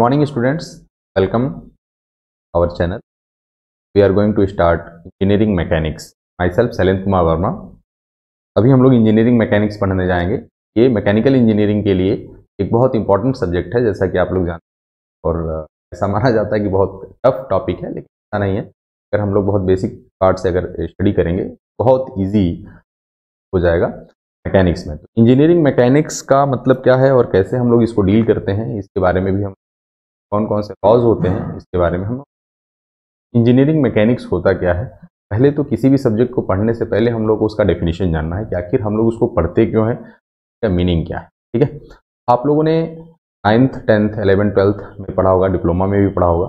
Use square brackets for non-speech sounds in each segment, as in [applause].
morning students welcome our channel we are going to start engineering mechanics myself Shailendra Kumar Verma अभी हम लोग engineering mechanics पढ़ने जाएंगे ये मैकेनिकल इंजीनियरिंग के लिए एक बहुत इंपॉर्टेंट सब्जेक्ट है जैसा कि आप लोग जानते हैं और ऐसा माना जाता है कि बहुत टफ टॉपिक है लेकिन ऐसा नहीं है अगर हम लोग बहुत बेसिक पार्ट से अगर स्टडी करेंगे बहुत ईजी हो जाएगा मैकेनिक्स में तो इंजीनियरिंग मैकेनिक्स का मतलब क्या है और कैसे हम लोग इसको डील करते हैं इसके बारे में भी हम कौन कौन से लॉज होते हैं इसके बारे में हम इंजीनियरिंग मैकेनिक्स होता क्या है पहले तो किसी भी सब्जेक्ट को पढ़ने से पहले हम लोग को उसका डेफिनेशन जानना है कि आखिर हम लोग उसको पढ़ते क्यों हैं उसका मीनिंग क्या है ठीक है आप लोगों ने नाइन्थ टेंथ एलेवन ट्वेल्थ में पढ़ा होगा डिप्लोमा में भी पढ़ा होगा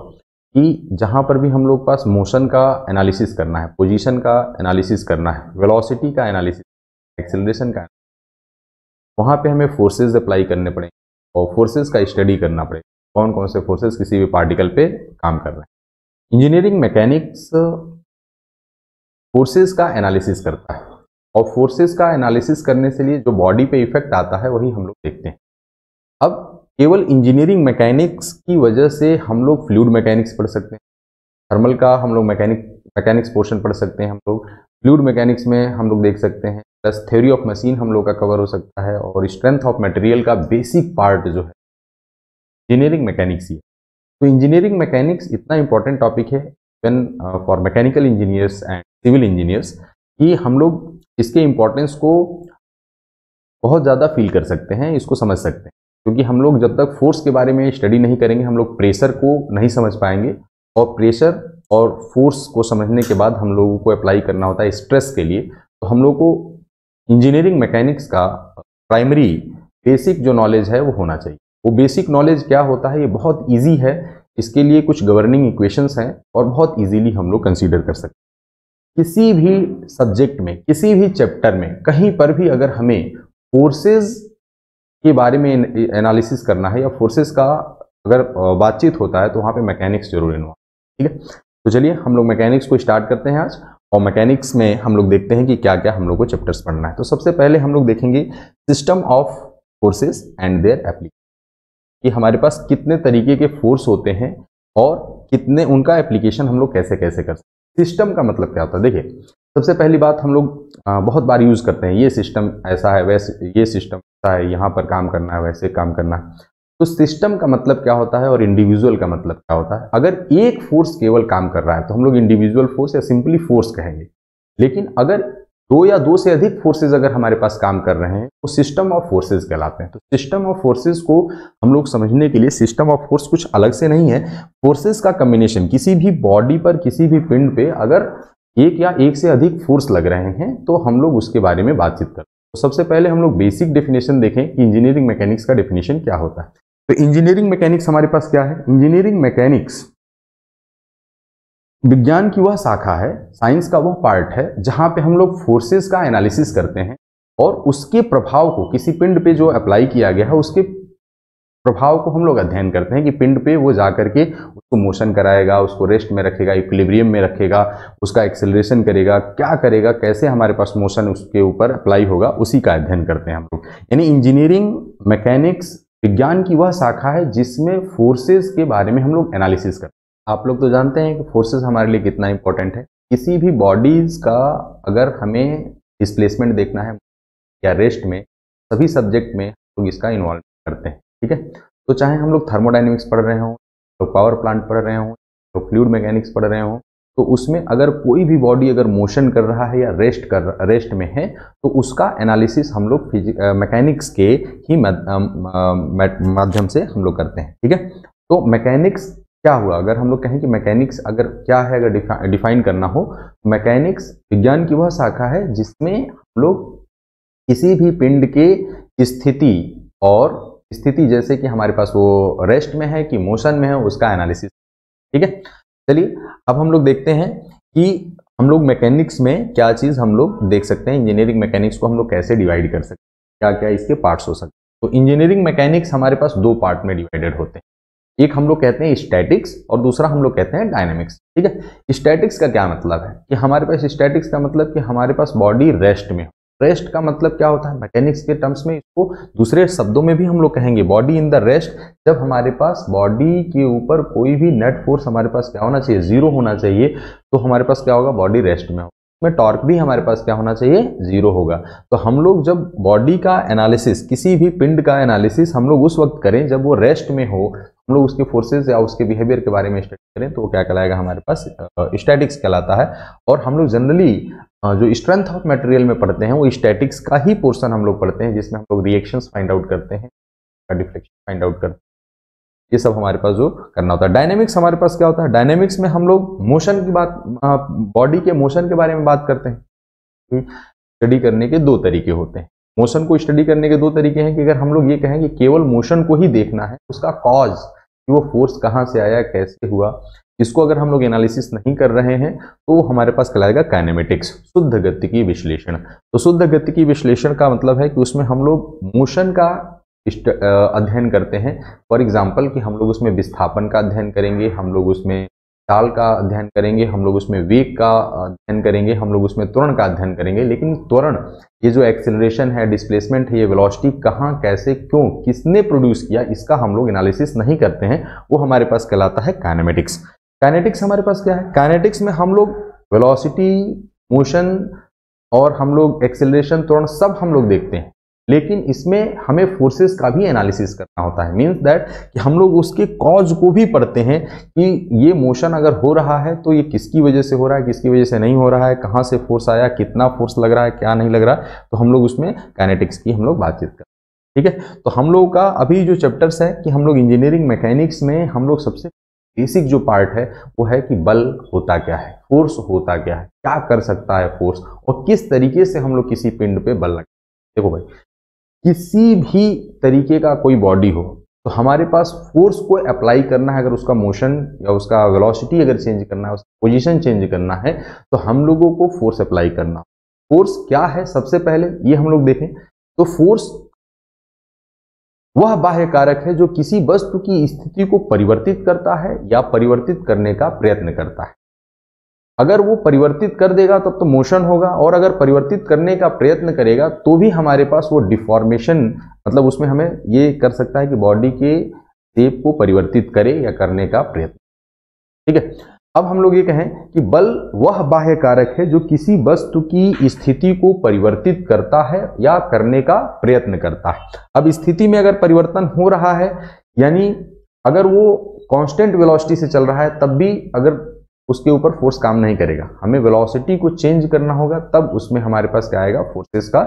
कि जहाँ पर भी हम लोग पास मोशन का एनालिसिस करना है पोजिशन का एनालिसिस करना है वेलोसिटी का एनालिसिस एक्सेलरेशन का वहाँ पर हमें फ़ोर्सेज अप्लाई करने पड़ेंगे और फोर्सेज का स्टडी करना पड़ेगा कौन कौन से फोर्सेस किसी भी पार्टिकल पे काम कर रहे हैं इंजीनियरिंग मैकेनिक्स फोर्सेस का एनालिसिस करता है और फोर्सेस का एनालिसिस करने से लिए जो बॉडी पे इफेक्ट आता है वही हम लोग देखते हैं अब केवल इंजीनियरिंग मैकेनिक्स की वजह से हम लोग फ्लूड मैकेनिक्स पढ़ सकते हैं थर्मल का हम लोग मैकेनिक मैकेनिक्स पोर्शन पढ़ सकते हैं हम लोग फ्लूड मैकेनिक्स में हम लोग देख सकते हैं प्लस थ्योरी ऑफ मशीन हम लोग का कवर हो सकता है और स्ट्रेंथ ऑफ मटेरियल का बेसिक पार्ट जो है इंजीनियरिंग मैकेनिक्स ही तो इंजीनियरिंग मैकेनिक्स इतना इंपॉर्टेंट टॉपिक है when for mechanical engineers and civil engineers कि हम लोग इसके इम्पोर्टेंस को बहुत ज़्यादा फील कर सकते हैं इसको समझ सकते हैं क्योंकि हम लोग जब तक फोर्स के बारे में स्टडी नहीं करेंगे हम लोग प्रेशर को नहीं समझ पाएंगे और प्रेशर और फोर्स को समझने के बाद हम लोगों को अप्लाई करना होता है स्ट्रेस के लिए तो हम लोग को इंजीनियरिंग मैकेनिक्स का प्राइमरी बेसिक जो नॉलेज है वो होना चाहिए वो बेसिक नॉलेज क्या होता है ये बहुत ईजी है इसके लिए कुछ गवर्निंग इक्वेशंस हैं और बहुत ईजीली हम लोग कंसिडर कर सकते हैं किसी भी सब्जेक्ट में किसी भी चैप्टर में कहीं पर भी अगर हमें फोर्सेस के बारे में एनालिसिस करना है या फोर्सेस का अगर बातचीत होता है तो वहाँ पे मैकेनिक्स जरूर इन्वॉल्व ठीक है तो चलिए हम लोग मैकेनिक्स को स्टार्ट करते हैं आज और मैकेनिक्स में हम लोग देखते हैं कि क्या क्या हम लोग को चैप्टर्स पढ़ना है तो सबसे पहले हम लोग देखेंगे system of forces and their application कि हमारे पास कितने तरीके के फोर्स होते हैं और कितने उनका एप्लीकेशन हम लोग कैसे कैसे कर सकते सिस्टम का मतलब क्या होता है देखिए सबसे पहली बात हम लोग बहुत बार यूज़ करते हैं ये सिस्टम ऐसा है वैसे ये सिस्टम ऐसा है यहाँ पर काम करना है वैसे काम करना है तो सिस्टम का मतलब क्या होता है और इंडिविजुअल का मतलब क्या होता है अगर एक फोर्स केवल काम कर रहा है तो हम लोग इंडिविजुअल फोर्स या सिंपली फोर्स कहेंगे लेकिन अगर दो या दो से अधिक फोर्सेज अगर हमारे पास काम कर रहे हैं तो सिस्टम ऑफ फोर्सेज कहलाते हैं तो सिस्टम ऑफ फोर्सेज को हम लोग समझने के लिए सिस्टम ऑफ फोर्स कुछ अलग से नहीं है फोर्सेज का कम्बिनेशन किसी भी बॉडी पर किसी भी पिंड पे अगर एक या एक से अधिक फोर्स लग रहे हैं तो हम लोग उसके बारे में बातचीत करते हैं तो सबसे पहले हम लोग बेसिक डेफिनेशन देखें कि इंजीनियरिंग मैकेनिक्स का डेफिनेशन क्या होता है तो इंजीनियरिंग मैकेनिक्स हमारे पास क्या है इंजीनियरिंग मैकेनिक्स विज्ञान की वह शाखा है साइंस का वह पार्ट है जहाँ पे हम लोग फोर्सेस का एनालिसिस करते हैं और उसके प्रभाव को किसी पिंड पे जो अप्लाई किया गया है उसके प्रभाव को हम लोग अध्ययन करते हैं कि पिंड पे वो जा करके उसको मोशन कराएगा उसको रेस्ट में रखेगा इक्विलिब्रियम में रखेगा उसका एक्सेलरेशन करेगा क्या करेगा कैसे हमारे पास मोशन उसके ऊपर अप्लाई होगा उसी का अध्ययन करते हैं हम लोग यानी इंजीनियरिंग मैकेनिक्स विज्ञान की वह शाखा है जिसमें फोर्सेस के बारे में हम लोग एनालिसिस करते हैं आप लोग तो जानते हैं कि फोर्सेस हमारे लिए कितना इंपॉर्टेंट है किसी भी बॉडीज़ का अगर हमें डिस्प्लेसमेंट देखना है या रेस्ट में सभी सब्जेक्ट में हम लोग इसका इन्वॉल्व करते हैं ठीक है तो चाहे हम लोग थर्मोडाइनमिक्स पढ़ रहे हों तो पावर प्लांट पढ़ रहे हों तो फ्लूड मैकेनिक्स पढ़ रहे हों तो उसमें अगर कोई भी बॉडी अगर मोशन कर रहा है या रेस्ट कर रेस्ट में है तो उसका एनालिसिस हम लोग मैकेनिक्स के ही माध्यम से हम लोग करते हैं ठीक है तो मैकेनिक्स क्या हुआ अगर हम लोग कहें कि मैकेनिक्स अगर क्या है अगर डिफाइन करना हो मैकेनिक्स तो विज्ञान की वह शाखा है जिसमें हम लोग किसी भी पिंड के स्थिति और स्थिति जैसे कि हमारे पास वो रेस्ट में है कि मोशन में है उसका एनालिसिस ठीक है चलिए अब हम लोग देखते हैं कि हम लोग मैकेनिक्स में क्या चीज़ हम लोग देख सकते हैं इंजीनियरिंग मैकेनिक्स को हम लोग कैसे डिवाइड कर सकते हैं क्या क्या इसके पार्ट्स हो सकते हैं तो इंजीनियरिंग मैकेनिक्स हमारे पास दो पार्ट में डिवाइडेड होते हैं एक हम लोग कहते हैं स्टैटिक्स और दूसरा हम लोग कहते हैं डायनेमिक्स ठीक है स्टैटिक्स का क्या मतलब है कि हमारे पास स्टैटिक्स का मतलब कि हमारे पास बॉडी रेस्ट में रेस्ट का मतलब क्या होता है मैकेनिक्स के टर्म्स में इसको दूसरे शब्दों में भी हम लोग कहेंगे बॉडी इन द रेस्ट जब हमारे पास बॉडी के ऊपर कोई भी नेट फोर्स हमारे पास क्या होना चाहिए जीरो होना चाहिए तो हमारे पास क्या होगा बॉडी रेस्ट में होगा में टॉर्क भी हमारे पास क्या होना चाहिए जीरो होगा तो हम लोग जब बॉडी का एनालिसिस किसी भी पिंड का एनालिसिस हम लोग उस वक्त करें जब वो रेस्ट में हो हम लोग उसके फोर्सेज या उसके बिहेवियर के बारे में स्टडी करें तो वो क्या कहलाएगा हमारे पास स्टैटिक्स कहलाता है और हम लोग जनरली जो स्ट्रेंथ ऑफ मटेरियल में पढ़ते हैं वो स्टैटिक्स का ही पोर्सन हम लोग पढ़ते हैं जिसमें हम लोग रिएक्शन फाइंड आउट करते हैं डिफ्लेक्शन फाइंड आउट करते हैं ये सब हमारे पास जो करना होता है डायनेमिक्स हमारे पास क्या होता है डायनेमिक्स में हम लोग मोशन की बात बॉडी के मोशन के बारे में बात करते हैं स्टडी हम्म, करने के दो तरीके होते हैं मोशन को स्टडी करने के दो तरीके हैं कि अगर हम लोग ये कहें कि केवल मोशन को ही देखना है उसका कॉज कि वो फोर्स कहाँ से आया कैसे हुआ इसको अगर हम लोग एनालिसिस नहीं कर रहे हैं तो हमारे पास कहलाएगा काइनेमेटिक्स शुद्ध गति की विश्लेषण तो शुद्ध गति की विश्लेषण का मतलब है कि उसमें हम लोग मोशन का अध्ययन करते हैं फॉर एग्जाम्पल कि हम लोग उसमें विस्थापन का अध्ययन करेंगे हम लोग उसमें ताल का अध्ययन करेंगे हम लोग उसमें वेग का अध्ययन करेंगे हम लोग उसमें त्वरण का अध्ययन करेंगे लेकिन त्वरण ये जो एक्सेलरेशन है डिस्प्लेसमेंट है ये वेलोसिटी कहाँ कैसे क्यों किसने प्रोड्यूस किया इसका हम लोग एनालिसिस नहीं करते हैं वो हमारे पास कहलाता है काइनेमेटिक्स काइनेटिक्स हमारे पास क्या है काइनेटिक्स में हम लोग वेलोसिटी मोशन और हम लोग एक्सेलरेशन त्वरण सब हम लोग देखते हैं लेकिन इसमें हमें फोर्सेस का भी एनालिसिस करना होता है मीन्स दैट कि हम लोग उसके कॉज को भी पढ़ते हैं कि ये मोशन अगर हो रहा है तो ये किसकी वजह से हो रहा है किसकी वजह से नहीं हो रहा है कहाँ से फोर्स आया कितना फोर्स लग रहा है क्या नहीं लग रहा है तो हम लोग उसमें काइनेटिक्स की हम लोग बातचीत करते हैं ठीक है तो हम लोगों का अभी जो चैप्टर्स है कि हम लोग इंजीनियरिंग मैकेनिक्स में हम लोग सबसे बेसिक जो पार्ट है वो है कि बल होता क्या है फोर्स होता क्या है क्या कर सकता है फोर्स और किस तरीके से हम लोग किसी पिंड पे बल लगा देखो भाई किसी भी तरीके का कोई बॉडी हो तो हमारे पास फोर्स को अप्लाई करना है अगर उसका मोशन या उसका वेलोसिटी अगर चेंज करना है उसका पोजीशन चेंज करना है तो हम लोगों को फोर्स अप्लाई करना फोर्स क्या है सबसे पहले ये हम लोग देखें तो फोर्स वह बाह्य कारक है जो किसी वस्तु की स्थिति को परिवर्तित करता है या परिवर्तित करने का प्रयत्न करता है अगर वो परिवर्तित कर देगा तब तो मोशन होगा और अगर परिवर्तित करने का प्रयत्न करेगा तो भी हमारे पास वो डिफॉर्मेशन मतलब उसमें हमें ये कर सकता है कि बॉडी के सेप को परिवर्तित करे या करने का प्रयत्न ठीक है अब हम लोग ये कहें कि बल वह बाह्य कारक है जो किसी वस्तु की स्थिति को परिवर्तित करता है या करने का प्रयत्न करता है अब स्थिति में अगर परिवर्तन हो रहा है यानी अगर वो कांस्टेंट वेलोसिटी से चल रहा है तब भी अगर उसके ऊपर फोर्स काम नहीं करेगा हमें वेलोसिटी को चेंज करना होगा तब उसमें हमारे पास क्या आएगा फोर्सेस का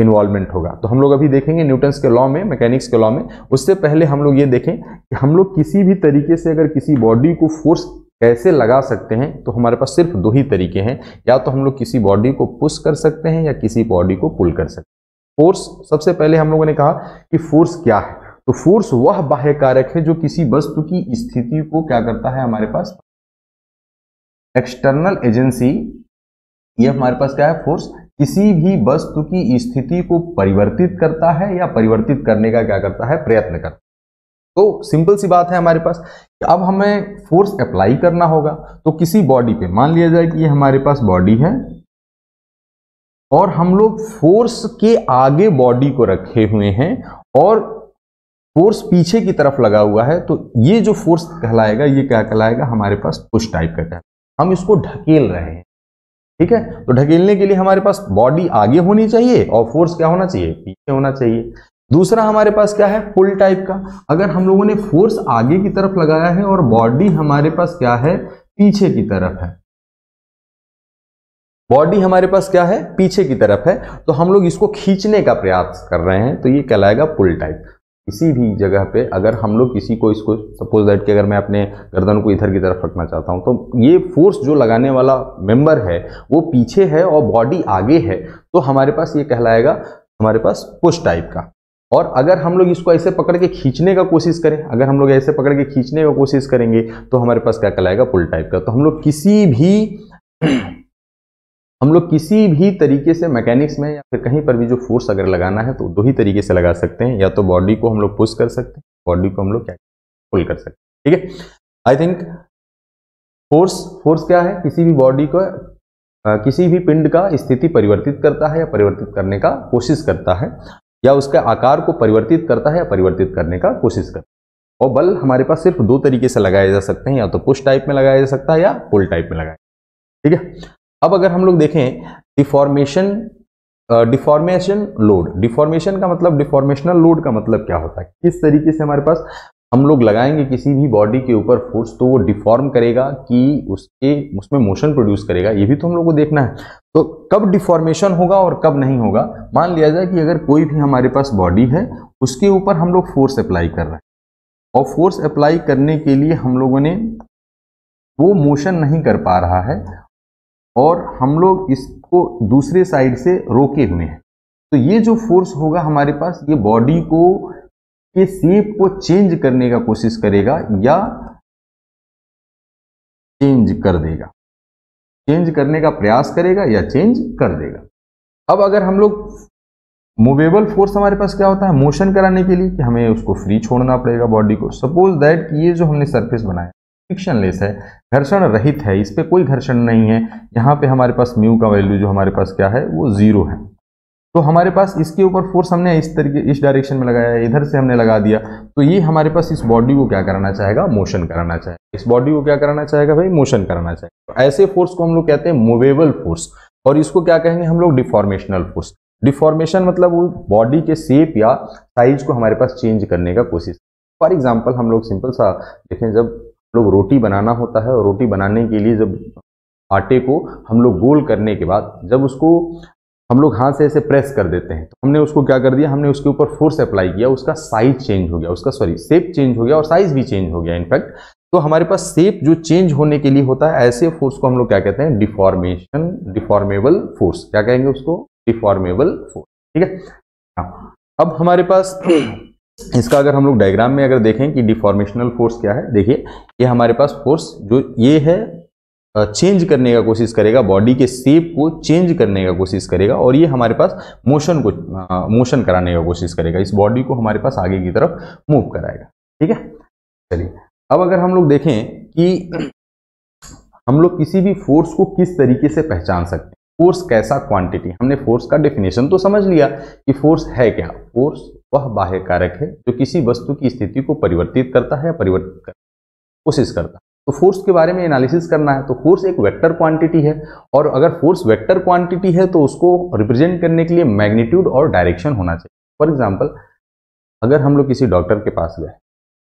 इन्वॉल्वमेंट होगा तो हम लोग अभी देखेंगे न्यूटन्स के लॉ में मैकेनिक्स के लॉ में उससे पहले हम लोग ये देखें कि हम लोग किसी भी तरीके से अगर किसी बॉडी को फोर्स कैसे लगा सकते हैं तो हमारे पास सिर्फ दो ही तरीके हैं या तो हम लोग किसी बॉडी को पुश कर सकते हैं या किसी बॉडी को पुल कर सकते हैं फोर्स सबसे पहले हम लोगों ने कहा कि फोर्स क्या है तो फोर्स वह बाह्य कारक है जो किसी वस्तु की स्थिति को क्या करता है हमारे पास एक्सटर्नल एजेंसी ये हमारे पास क्या है फोर्स किसी भी वस्तु की स्थिति को परिवर्तित करता है या परिवर्तित करने का क्या करता है प्रयत्न करता है तो सिंपल सी बात है हमारे पास अब हमें फोर्स अप्लाई करना होगा तो किसी बॉडी पे मान लिया जाए कि ये हमारे पास बॉडी है और हम लोग फोर्स के आगे बॉडी को रखे हुए हैं और फोर्स पीछे की तरफ लगा हुआ है तो ये जो फोर्स कहलाएगा ये क्या कहलाएगा हमारे पास पुश टाइप का कहलाएगा हम इसको ढकेल रहे हैं ठीक है तो ढकेलने के लिए हमारे पास बॉडी आगे होनी चाहिए और फोर्स क्या होना चाहिए पीछे होना चाहिए दूसरा हमारे पास क्या है पुल टाइप का अगर हम लोगों ने फोर्स आगे की तरफ लगाया है और बॉडी हमारे पास क्या है पीछे की तरफ है बॉडी हमारे पास क्या है पीछे की तरफ है तो हम लोग इसको खींचने का प्रयास कर रहे हैं तो ये कहलाएगा पुल टाइप किसी भी जगह पे अगर हम लोग किसी को इसको सपोज दैट कि अगर मैं अपने गर्दन को इधर की तरफ रखना चाहता हूँ तो ये फोर्स जो लगाने वाला मेंबर है वो पीछे है और बॉडी आगे है तो हमारे पास ये कहलाएगा हमारे पास पुश टाइप का और अगर हम लोग इसको ऐसे पकड़ के खींचने का कोशिश करें अगर हम लोग ऐसे पकड़ के खींचने का कोशिश करेंगे तो हमारे पास क्या कहलाएगा पुल टाइप का तो हम लोग किसी भी हम लोग किसी भी तरीके से मैकेनिक्स में या फिर कहीं पर भी जो फोर्स अगर लगाना है तो दो ही तरीके से लगा सकते हैं या तो बॉडी को हम लोग पुश कर सकते हैं बॉडी को हम लोग क्या पुल कर सकते हैं ठीक है आई थिंक फोर्स फोर्स क्या है किसी भी बॉडी को किसी भी पिंड का स्थिति परिवर्तित करता है या परिवर्तित करने का कोशिश करता है या उसके आकार को परिवर्तित करता है या परिवर्तित करने का कोशिश करता है और बल हमारे पास सिर्फ दो तरीके से लगाए जा सकते हैं या तो पुश टाइप में लगाया जा सकता है या पुल टाइप में लगाया ठीक है अब अगर हम लोग देखें डिफॉर्मेशन डिफॉर्मेशन लोड डिफॉर्मेशन का मतलब डिफॉर्मेशनल लोड का मतलब क्या होता है किस तरीके से हमारे पास हम लोग लगाएंगे किसी भी बॉडी के ऊपर फोर्स तो वो डिफॉर्म करेगा कि उसके उसमें मोशन प्रोड्यूस करेगा ये भी तो हम लोग को देखना है तो कब डिफॉर्मेशन होगा और कब नहीं होगा मान लिया जाए कि अगर कोई भी हमारे पास बॉडी है उसके ऊपर हम लोग फोर्स अप्लाई कर रहे हैं और फोर्स अप्लाई करने के लिए हम लोगों ने वो मोशन नहीं कर पा रहा है और हम लोग इसको दूसरे साइड से रोके हुए हैं तो ये जो फोर्स होगा हमारे पास ये बॉडी को के शेप को चेंज करने का कोशिश करेगा या चेंज कर देगा चेंज करने का प्रयास करेगा या चेंज कर देगा अब अगर हम लोग मूवेबल फोर्स हमारे पास क्या होता है मोशन कराने के लिए कि हमें उसको फ्री छोड़ना पड़ेगा बॉडी को सपोज दैट ये जो हमने सरफेस बनाया फ्रिक्शनलेस है घर्षण रहित है इस पर कोई घर्षण नहीं है यहाँ पे हमारे पास म्यू का वैल्यू जो हमारे पास क्या है वो ज़ीरो है तो हमारे पास इसके ऊपर फोर्स हमने इस तरीके इस डायरेक्शन में लगाया है इधर से हमने लगा दिया तो ये हमारे पास इस बॉडी को क्या कराना चाहेगा मोशन कराना चाहेगा इस बॉडी को क्या कराना चाहेगा भाई मोशन कराना चाहेगा तो ऐसे फोर्स को हम लोग कहते हैं मूवेबल फोर्स और इसको क्या कहेंगे हम लोग डिफॉर्मेशनल फोर्स डिफॉर्मेशन मतलब वो बॉडी के शेप या साइज को हमारे पास चेंज करने का कोशिश फॉर एग्जाम्पल हम लोग सिंपल सा देखें जब लोग रोटी बनाना होता है और रोटी बनाने के लिए जब आटे को हम लोग गोल करने के बाद जब उसको हम लोग हाथ से ऐसे प्रेस कर देते हैं तो हमने उसको क्या कर दिया हमने उसके ऊपर फोर्स अप्लाई किया उसका साइज चेंज हो गया उसका सॉरी सेप चेंज हो गया और साइज भी चेंज हो गया इनफैक्ट तो हमारे पास सेप जो चेंज होने के लिए होता है ऐसे फोर्स को हम लोग क्या कहते हैं डिफॉर्मेशन डिफॉर्मेबल फोर्स क्या कहेंगे उसको डिफॉर्मेबल फोर्स ठीक है हाँ, अब हमारे पास इसका अगर हम लोग डायग्राम में अगर देखें कि डिफॉर्मेशनल फोर्स क्या है देखिए ये हमारे पास फोर्स जो ये है चेंज करने का कोशिश करेगा बॉडी के सेप को चेंज करने का कोशिश करेगा और ये हमारे पास मोशन को मोशन कराने का कोशिश करेगा इस बॉडी को हमारे पास आगे की तरफ मूव कराएगा ठीक है चलिए अब अगर हम लोग देखें कि हम लोग किसी भी फोर्स को किस तरीके से पहचान सकते हैं फोर्स कैसा क्वांटिटी हमने फोर्स का डेफिनेशन तो समझ लिया कि फोर्स है क्या फोर्स वह बाह्य कारक है जो किसी वस्तु की स्थिति को परिवर्तित करता है या परिवर्तित कर कोशिश करता है तो फोर्स के बारे में एनालिसिस करना है तो फोर्स एक वेक्टर क्वांटिटी है और अगर फोर्स वेक्टर क्वांटिटी है तो उसको रिप्रेजेंट करने के लिए मैग्नीट्यूड और डायरेक्शन होना चाहिए फॉर एग्जाम्पल अगर हम लोग किसी डॉक्टर के पास गए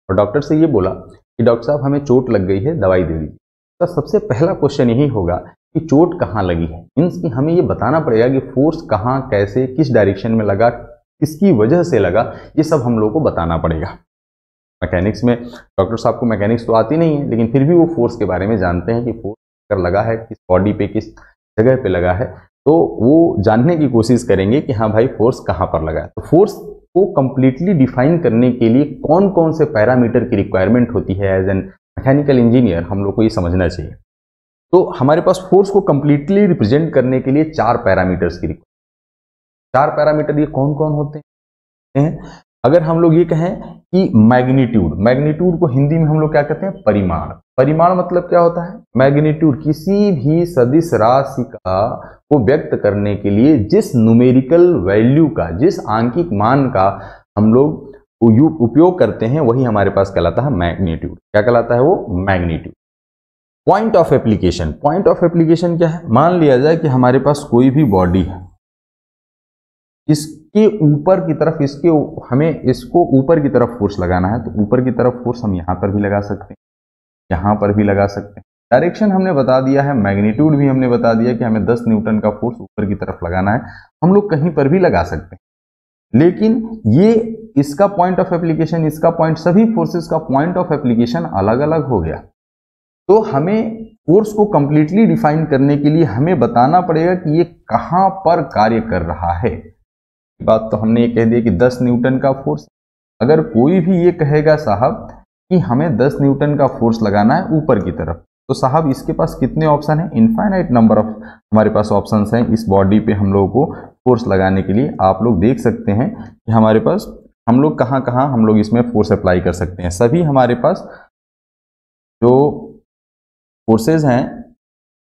और डॉक्टर से ये बोला कि डॉक्टर साहब हमें चोट लग गई है दवाई दे दीजिए तो सबसे पहला क्वेश्चन यही होगा कि चोट कहाँ लगी है मीन्स कि हमें ये बताना पड़ेगा कि फोर्स कहाँ कैसे किस डायरेक्शन में लगा किसकी वजह से लगा ये सब हम लोगों को बताना पड़ेगा मैकेनिक्स में डॉक्टर साहब को मैकेनिक्स तो आती नहीं है लेकिन फिर भी वो फोर्स के बारे में जानते हैं कि फोर्स अगर लगा है किस बॉडी पे किस जगह पे लगा है तो वो जानने की कोशिश करेंगे कि हाँ भाई फोर्स कहाँ पर लगा है तो फोर्स को कम्प्लीटली डिफाइन करने के लिए कौन कौन से पैरामीटर की रिक्वायरमेंट होती है एज एन मैकेनिकल इंजीनियर हम लोग को ये समझना चाहिए तो हमारे पास फोर्स को कम्प्लीटली रिप्रेजेंट करने के लिए चार पैरामीटर्स की चार पैरामीटर ये कौन कौन होते हैं अगर हम लोग ये कहें कि मैग्नीट्यूड मैग्नीट्यूड को हिंदी में हम लोग क्या कहते हैं परिमाण परिमाण मतलब क्या होता है मैग्नीट्यूड किसी भी सदिश राशि का को व्यक्त करने के लिए जिस न्यूमेरिकल वैल्यू का जिस आंकिक मान का हम लोग उपयोग करते हैं वही हमारे पास कहलाता है मैग्नीट्यूड क्या कहलाता है वो magnitude point of application point of application क्या है मान लिया जाए कि हमारे पास कोई भी बॉडी है इसके ऊपर की तरफ इसके हमें इसको ऊपर की तरफ फोर्स लगाना है तो ऊपर की तरफ फोर्स हम यहाँ पर भी लगा सकते हैं यहाँ पर भी लगा सकते हैं डायरेक्शन हमने बता दिया है मैग्नीट्यूड भी हमने बता दिया कि हमें 10 न्यूटन का फोर्स ऊपर की तरफ लगाना है हम लोग कहीं पर भी लगा सकते हैं लेकिन ये इसका पॉइंट ऑफ एप्लीकेशन इसका पॉइंट सभी फोर्सेस का पॉइंट ऑफ एप्लीकेशन अलग अलग हो गया तो हमें फोर्स को कंप्लीटली डिफाइन करने के लिए हमें बताना पड़ेगा कि ये कहाँ पर कार्य कर रहा है बात तो हमने ये कह दिया कि 10 न्यूटन का फोर्स अगर कोई भी ये कहेगा साहब कि हमें 10 न्यूटन का फोर्स लगाना है ऊपर की तरफ तो साहब इसके पास कितने ऑप्शन हैं इनफाइनाइट नंबर ऑफ हमारे पास ऑप्शंस हैं इस बॉडी पे हम लोगों को फोर्स लगाने के लिए आप लोग देख सकते हैं कि हमारे पास हम लोग कहाँ कहाँ हम लोग इसमें फोर्स अप्लाई कर सकते हैं सभी हमारे पास जो फोर्सेज हैं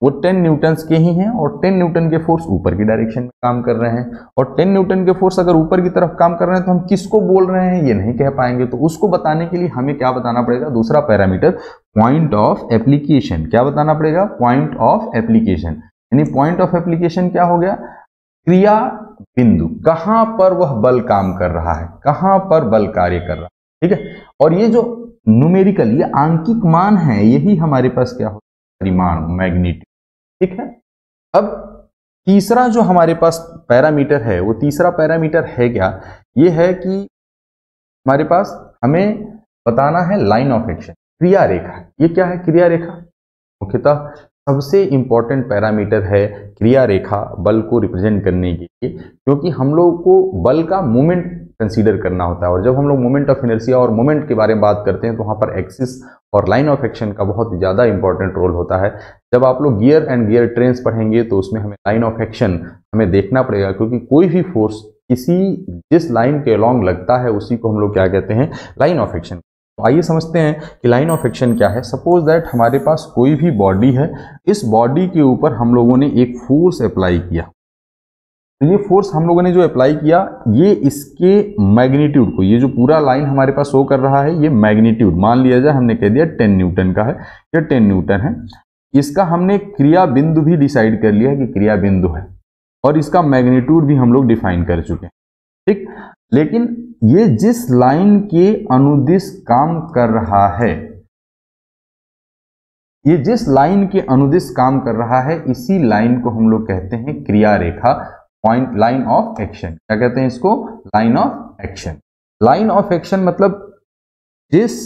वो 10 न्यूटन्स के ही हैं और 10 न्यूटन के फोर्स ऊपर की डायरेक्शन में काम कर रहे हैं और 10 न्यूटन के फोर्स अगर ऊपर की तरफ काम कर रहे हैं तो हम किसको बोल रहे हैं ये नहीं कह पाएंगे तो उसको बताने के लिए हमें क्या बताना पड़ेगा दूसरा पैरामीटर पॉइंट ऑफ एप्लीकेशन क्या बताना पड़ेगा पॉइंट ऑफ एप्लीकेशन यानी पॉइंट ऑफ एप्लीकेशन क्या हो गया क्रिया बिंदु कहां पर वह बल काम कर रहा है कहां पर बल कार्य कर रहा है ठीक है और ये जो न्यूमेरिकल ये आंकिक मान है यही हमारे पास क्या हो परिमाण मैग्नेट ठीक है अब तीसरा जो हमारे पास पैरामीटर है वो तीसरा पैरामीटर है क्या ये है कि हमारे पास हमें बताना है लाइन ऑफ एक्शन क्रिया रेखा ये क्या है क्रिया रेखा मुख्यतः सबसे इम्पॉर्टेंट पैरामीटर है क्रिया रेखा बल को रिप्रेजेंट करने के लिए क्योंकि हम लोग को बल का मोमेंट कंसीडर करना होता है और जब हम लोग मोमेंट ऑफ इनर्सिया और मोमेंट के बारे में बात करते हैं तो वहाँ पर एक्सिस और लाइन ऑफ एक्शन का बहुत ज़्यादा इंपॉर्टेंट रोल होता है जब आप लोग गियर एंड गियर ट्रेन पढ़ेंगे तो उसमें हमें लाइन ऑफ एक्शन हमें देखना पड़ेगा क्योंकि कोई भी फोर्स किसी जिस लाइन के अलॉन्ग लगता है उसी को हम लोग क्या कहते हैं लाइन ऑफ एक्शन तो आइए समझते हैं कि लाइन ऑफ एक्शन क्या है सपोज दैट हमारे पास कोई भी बॉडी है इस बॉडी के ऊपर हम लोगों ने एक फोर्स अप्लाई किया तो ये फोर्स हम लोगों ने जो अप्लाई किया ये इसके मैग्नीट्यूड को ये जो पूरा लाइन हमारे पास शो कर रहा है ये मैग्नीट्यूड मान लिया जाए हमने कह दिया टेन न्यूटन का है या टेन न्यूटन है इसका हमने क्रिया बिंदु भी डिसाइड कर लिया है कि क्रिया बिंदु है और इसका मैग्नीट्यूड भी हम लोग डिफाइन कर चुके हैं ठीक लेकिन ये जिस लाइन के अनुदिश काम कर रहा है ये जिस लाइन के अनुदिश काम कर रहा है इसी लाइन को हम लोग कहते हैं क्रिया रेखा पॉइंट लाइन ऑफ एक्शन क्या कहते हैं इसको line of action line of action मतलब जिस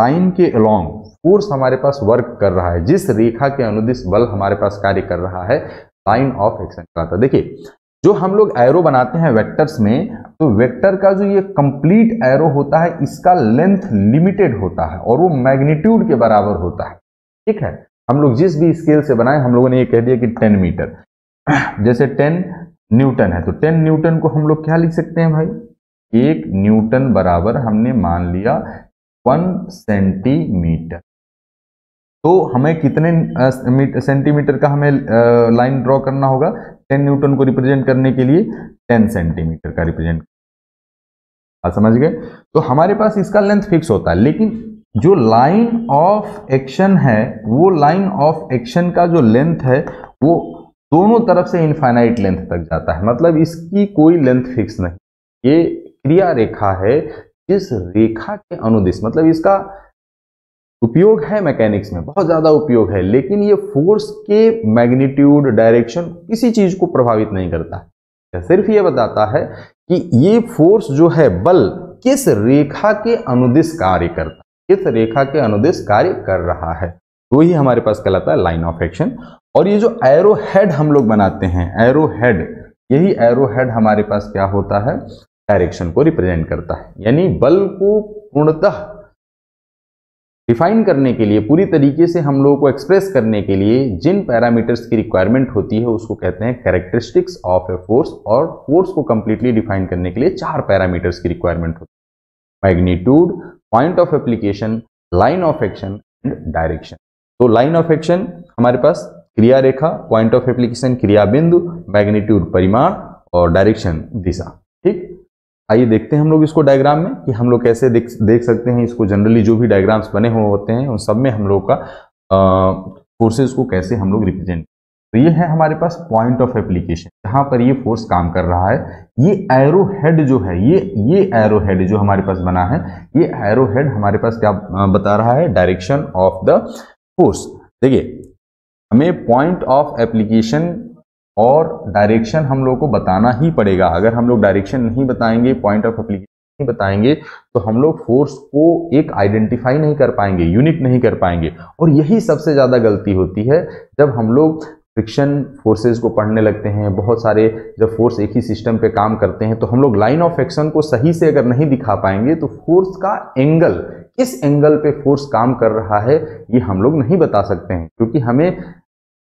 लाइन के अलोंग फोर्स हमारे पास वर्क कर रहा है जिस रेखा के अनुदिश बल हमारे पास कार्य कर रहा है लाइन ऑफ एक्शन कहता है देखिए जो हम लोग एरो बनाते हैं वेक्टर्स में तो वेक्टर का जो ये कंप्लीट एरो होता है इसका लेंथ लिमिटेड होता है और वो मैग्नीट्यूड के बराबर होता है ठीक है हम लोग जिस भी स्केल से बनाए हम लोगों ने ये कह दिया कि टेन मीटर [clears throat] जैसे टेन न्यूटन है तो टेन न्यूटन को हम लोग क्या लिख सकते हैं भाई एक न्यूटन बराबर हमने मान लिया वन सेंटीमीटर तो हमें कितने सेंटीमीटर का हमें लाइन ड्रॉ करना होगा टेन न्यूटन को रिप्रेजेंट करने के लिए टेन सेंटीमीटर का रिप्रेजेंट आप समझ गए तो हमारे पास इसका लेंथ फिक्स होता है लेकिन जो लाइन ऑफ एक्शन है वो लाइन ऑफ एक्शन का जो लेंथ है वो दोनों तरफ से इनफाइनाइट लेंथ तक जाता है मतलब इसकी कोई लेंथ फिक्स नहीं ये क्रिया रेखा है जिस रेखा के अनुदिश मतलब इसका उपयोग है मैकेनिक्स में बहुत ज़्यादा उपयोग है लेकिन ये फोर्स के मैग्नीट्यूड डायरेक्शन किसी चीज़ को प्रभावित नहीं करता है सिर्फ ये बताता है कि ये फोर्स जो है बल किस रेखा के अनुदिश कार्य करता है किस रेखा के अनुदिश कार्य कर रहा है तो ही हमारे पास कहलाता है लाइन ऑफ एक्शन और ये जो एरो हेड हम लोग बनाते हैं एरो हेड यही एरो हेड हमारे पास क्या होता है डायरेक्शन को रिप्रेजेंट करता है यानी बल को पूर्णतः डिफाइन करने के लिए पूरी तरीके से हम लोगों को एक्सप्रेस करने के लिए जिन पैरामीटर्स की रिक्वायरमेंट होती है उसको कहते हैं कैरेक्टरिस्टिक्स ऑफ ए फोर्स और फोर्स को कंप्लीटली डिफाइन करने के लिए चार पैरामीटर्स की रिक्वायरमेंट होती है magnitude point of application line of action and direction तो लाइन ऑफ एक्शन हमारे पास क्रिया रेखा पॉइंट ऑफ एप्लीकेशन क्रिया बिंदु मैग्नीट्यूड परिमाण और डायरेक्शन दिशा ठीक आइए देखते हैं हम लोग इसको डायग्राम में कि हम लोग कैसे देख देख सकते हैं इसको जनरली जो भी डायग्राम्स बने हुए होते हैं उन सब में हम लोग का फोर्सेज को कैसे हम लोग रिप्रेजेंट तो ये है हमारे पास पॉइंट ऑफ एप्लीकेशन जहां पर ये फोर्स काम कर रहा है ये एरो हेड जो है ये ये एरो हेड जो हमारे पास बना है ये एरो हेड हमारे पास क्या बता रहा है डायरेक्शन ऑफ द फोर्स देखिए हमें पॉइंट ऑफ एप्लीकेशन और डायरेक्शन हम लोग को बताना ही पड़ेगा अगर हम लोग डायरेक्शन नहीं बताएंगे पॉइंट ऑफ एप्लीकेशन नहीं बताएंगे तो हम लोग फोर्स को एक आइडेंटिफाई नहीं कर पाएंगे यूनिक नहीं कर पाएंगे और यही सबसे ज़्यादा गलती होती है जब हम लोग फ्रिक्शन फोर्सेस को पढ़ने लगते हैं बहुत सारे जब फोर्स एक ही सिस्टम पे काम करते हैं तो हम लोग लाइन ऑफ एक्शन को सही से अगर नहीं दिखा पाएंगे तो फोर्स का एंगल किस एंगल पे फोर्स काम कर रहा है ये हम लोग नहीं बता सकते हैं क्योंकि हमें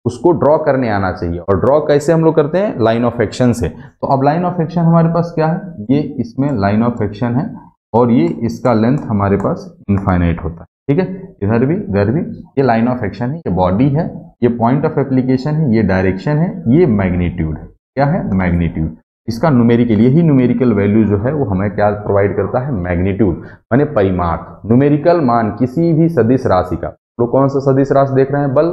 उसको ड्रॉ करने आना चाहिए और ड्रॉ कैसे हम लोग करते हैं लाइन ऑफ एक्शन से तो अब लाइन ऑफ एक्शन हमारे पास क्या है ये इसमें लाइन ऑफ एक्शन है और ये इसका लेंथ हमारे पास इन्फाइनाइट होता है ठीक है इधर भी इधर भी ये लाइन ऑफ एक्शन है ये बॉडी है ये पॉइंट ऑफ एप्लीकेशन है ये डायरेक्शन है ये मैग्नीट्यूड है क्या है मैग्नीट्यूड इसका न्यूमेरिकल यही न्यूमेरिकल वैल्यू जो है वो हमें क्या प्रोवाइड करता है मैग्नीट्यूड माने परिमाप न्यूमेरिकल मान किसी भी सदिश राशि का लोग कौन सा सदिश राशि देख रहे हैं बल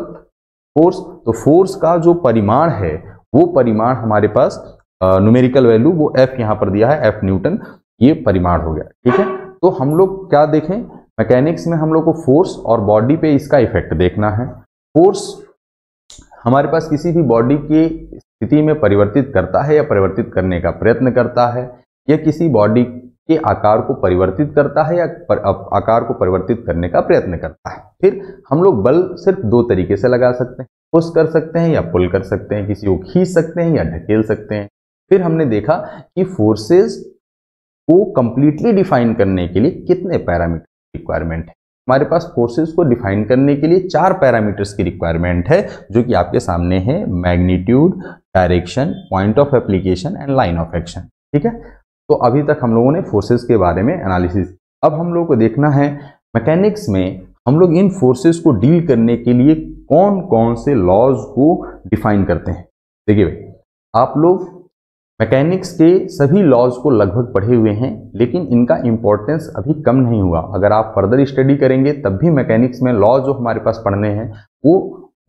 फोर्स तो फोर्स का जो परिमाण है वो परिमाण हमारे पास न्यूमेरिकल वैल्यू वो एफ यहाँ पर दिया है एफ न्यूटन ये परिमाण हो गया ठीक है तो हम लोग क्या देखें मैकेनिक्स में हम लोग को फोर्स और बॉडी पे इसका इफेक्ट देखना है फोर्स हमारे पास किसी भी बॉडी की स्थिति में परिवर्तित करता है या परिवर्तित करने का प्रयत्न करता है या किसी बॉडी के आकार को परिवर्तित करता है या पर, आकार को परिवर्तित करने का प्रयत्न करता है फिर हम लोग बल सिर्फ दो तरीके से लगा सकते हैं पुश कर सकते हैं या पुल कर सकते हैं किसी को खींच सकते हैं या ढकेल सकते हैं फिर हमने देखा कि फोर्सेस को कंप्लीटली डिफाइन करने के लिए कितने पैरामीटर रिक्वायरमेंट है हमारे पास फोर्सेस को डिफाइन करने के लिए चार पैरामीटर्स की रिक्वायरमेंट है जो कि आपके सामने है magnitude direction point of application and line of action ठीक है तो अभी तक हम लोगों ने फोर्सेस के बारे में एनालिसिस अब हम लोगों को देखना है मैकेनिक्स में हम लोग इन फोर्सेस को डील करने के लिए कौन कौन से लॉज को डिफाइन करते हैं देखिए भाई आप लोग मैकेनिक्स के सभी लॉज को लगभग पढ़े हुए हैं लेकिन इनका इम्पोर्टेंस अभी कम नहीं हुआ अगर आप फर्दर स्टडी करेंगे तब भी मैकेनिक्स में लॉ जो हमारे पास पढ़ने हैं वो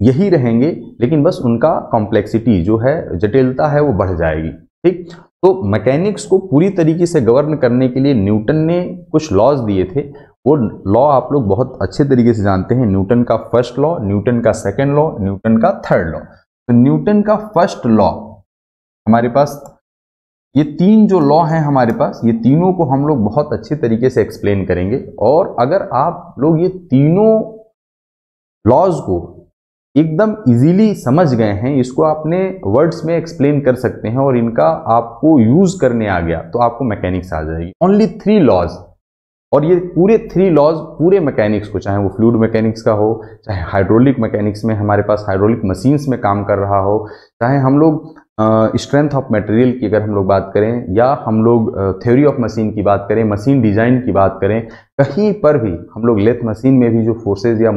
यही रहेंगे लेकिन बस उनका कॉम्प्लेक्सिटी जो है जटिलता है वो बढ़ जाएगी ठीक तो मैकेनिक्स को पूरी तरीके से गवर्न करने के लिए न्यूटन ने कुछ लॉज दिए थे वो लॉ आप लोग बहुत अच्छे तरीके से जानते हैं न्यूटन का फर्स्ट लॉ न्यूटन का सेकेंड लॉ न्यूटन का थर्ड लॉ तो न्यूटन का फर्स्ट लॉ हमारे पास ये तीन जो लॉ हैं हमारे पास ये तीनों को हम लोग बहुत अच्छे तरीके से एक्सप्लेन करेंगे और अगर आप लोग ये तीनों लॉज को एकदम इजीली समझ गए हैं इसको आपने वर्ड्स में एक्सप्लेन कर सकते हैं और इनका आपको यूज करने आ गया तो आपको मैकेनिक्स आ जाएगी ओनली थ्री लॉज और ये पूरे थ्री लॉज पूरे मैकेनिक्स को चाहे वो फ्लूड मैकेनिक्स का हो चाहे हाइड्रोलिक मैकेनिक्स में हमारे पास हाइड्रोलिक मशीन्स में काम कर रहा हो चाहे हम लोग स्ट्रेंथ ऑफ मटेरियल की अगर हम लोग बात करें या हम लोग थ्योरी ऑफ मशीन की बात करें मशीन डिजाइन की बात करें कहीं पर भी हम लोग लेथ मशीन में भी जो फोर्सेज या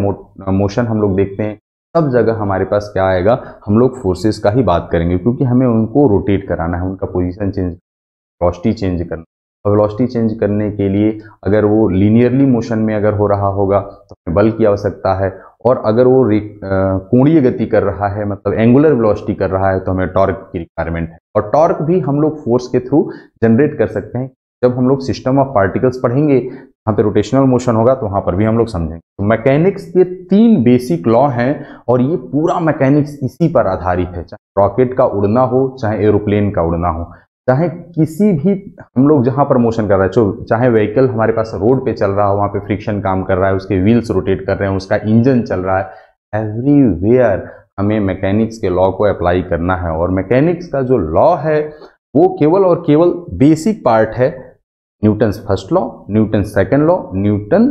मोशन हम लोग देखते हैं सब जगह हमारे पास क्या आएगा हम लोग फोर्सेस का ही बात करेंगे क्योंकि हमें उनको रोटेट कराना है उनका पोजीशन चेंज वेलोसिटी चेंज करना वेलोसिटी चेंज करने के लिए अगर वो लीनियरली मोशन में अगर हो रहा होगा तो हमें बल की आवश्यकता है और अगर वो कोणीय गति कर रहा है मतलब एंगुलर वेलोसिटी कर रहा है तो हमें टॉर्क की रिक्वायरमेंट है और टॉर्क भी हम लोग फोर्स के थ्रू जनरेट कर सकते हैं जब हम लोग सिस्टम ऑफ पार्टिकल्स पढ़ेंगे यहाँ पे रोटेशनल मोशन होगा तो वहां पर भी हम लोग समझेंगे तो मैकेनिक्स के तीन बेसिक लॉ हैं और ये पूरा मैकेनिक्स इसी पर आधारित है चाहे रॉकेट का उड़ना हो चाहे एरोप्लेन का उड़ना हो चाहे किसी भी हम लोग जहाँ पर मोशन कर रहे हैं चाहे व्हीकल हमारे पास रोड पे चल रहा हो वहाँ पे फ्रिक्शन काम कर रहा है उसके व्हील्स रोटेट कर रहे हैं उसका इंजन चल रहा है एवरीवेयर हमें मैकेनिक्स के लॉ को अप्लाई करना है और मैकेनिक्स का जो लॉ है वो केवल और केवल बेसिक पार्ट है Newton first law Newton second law Newton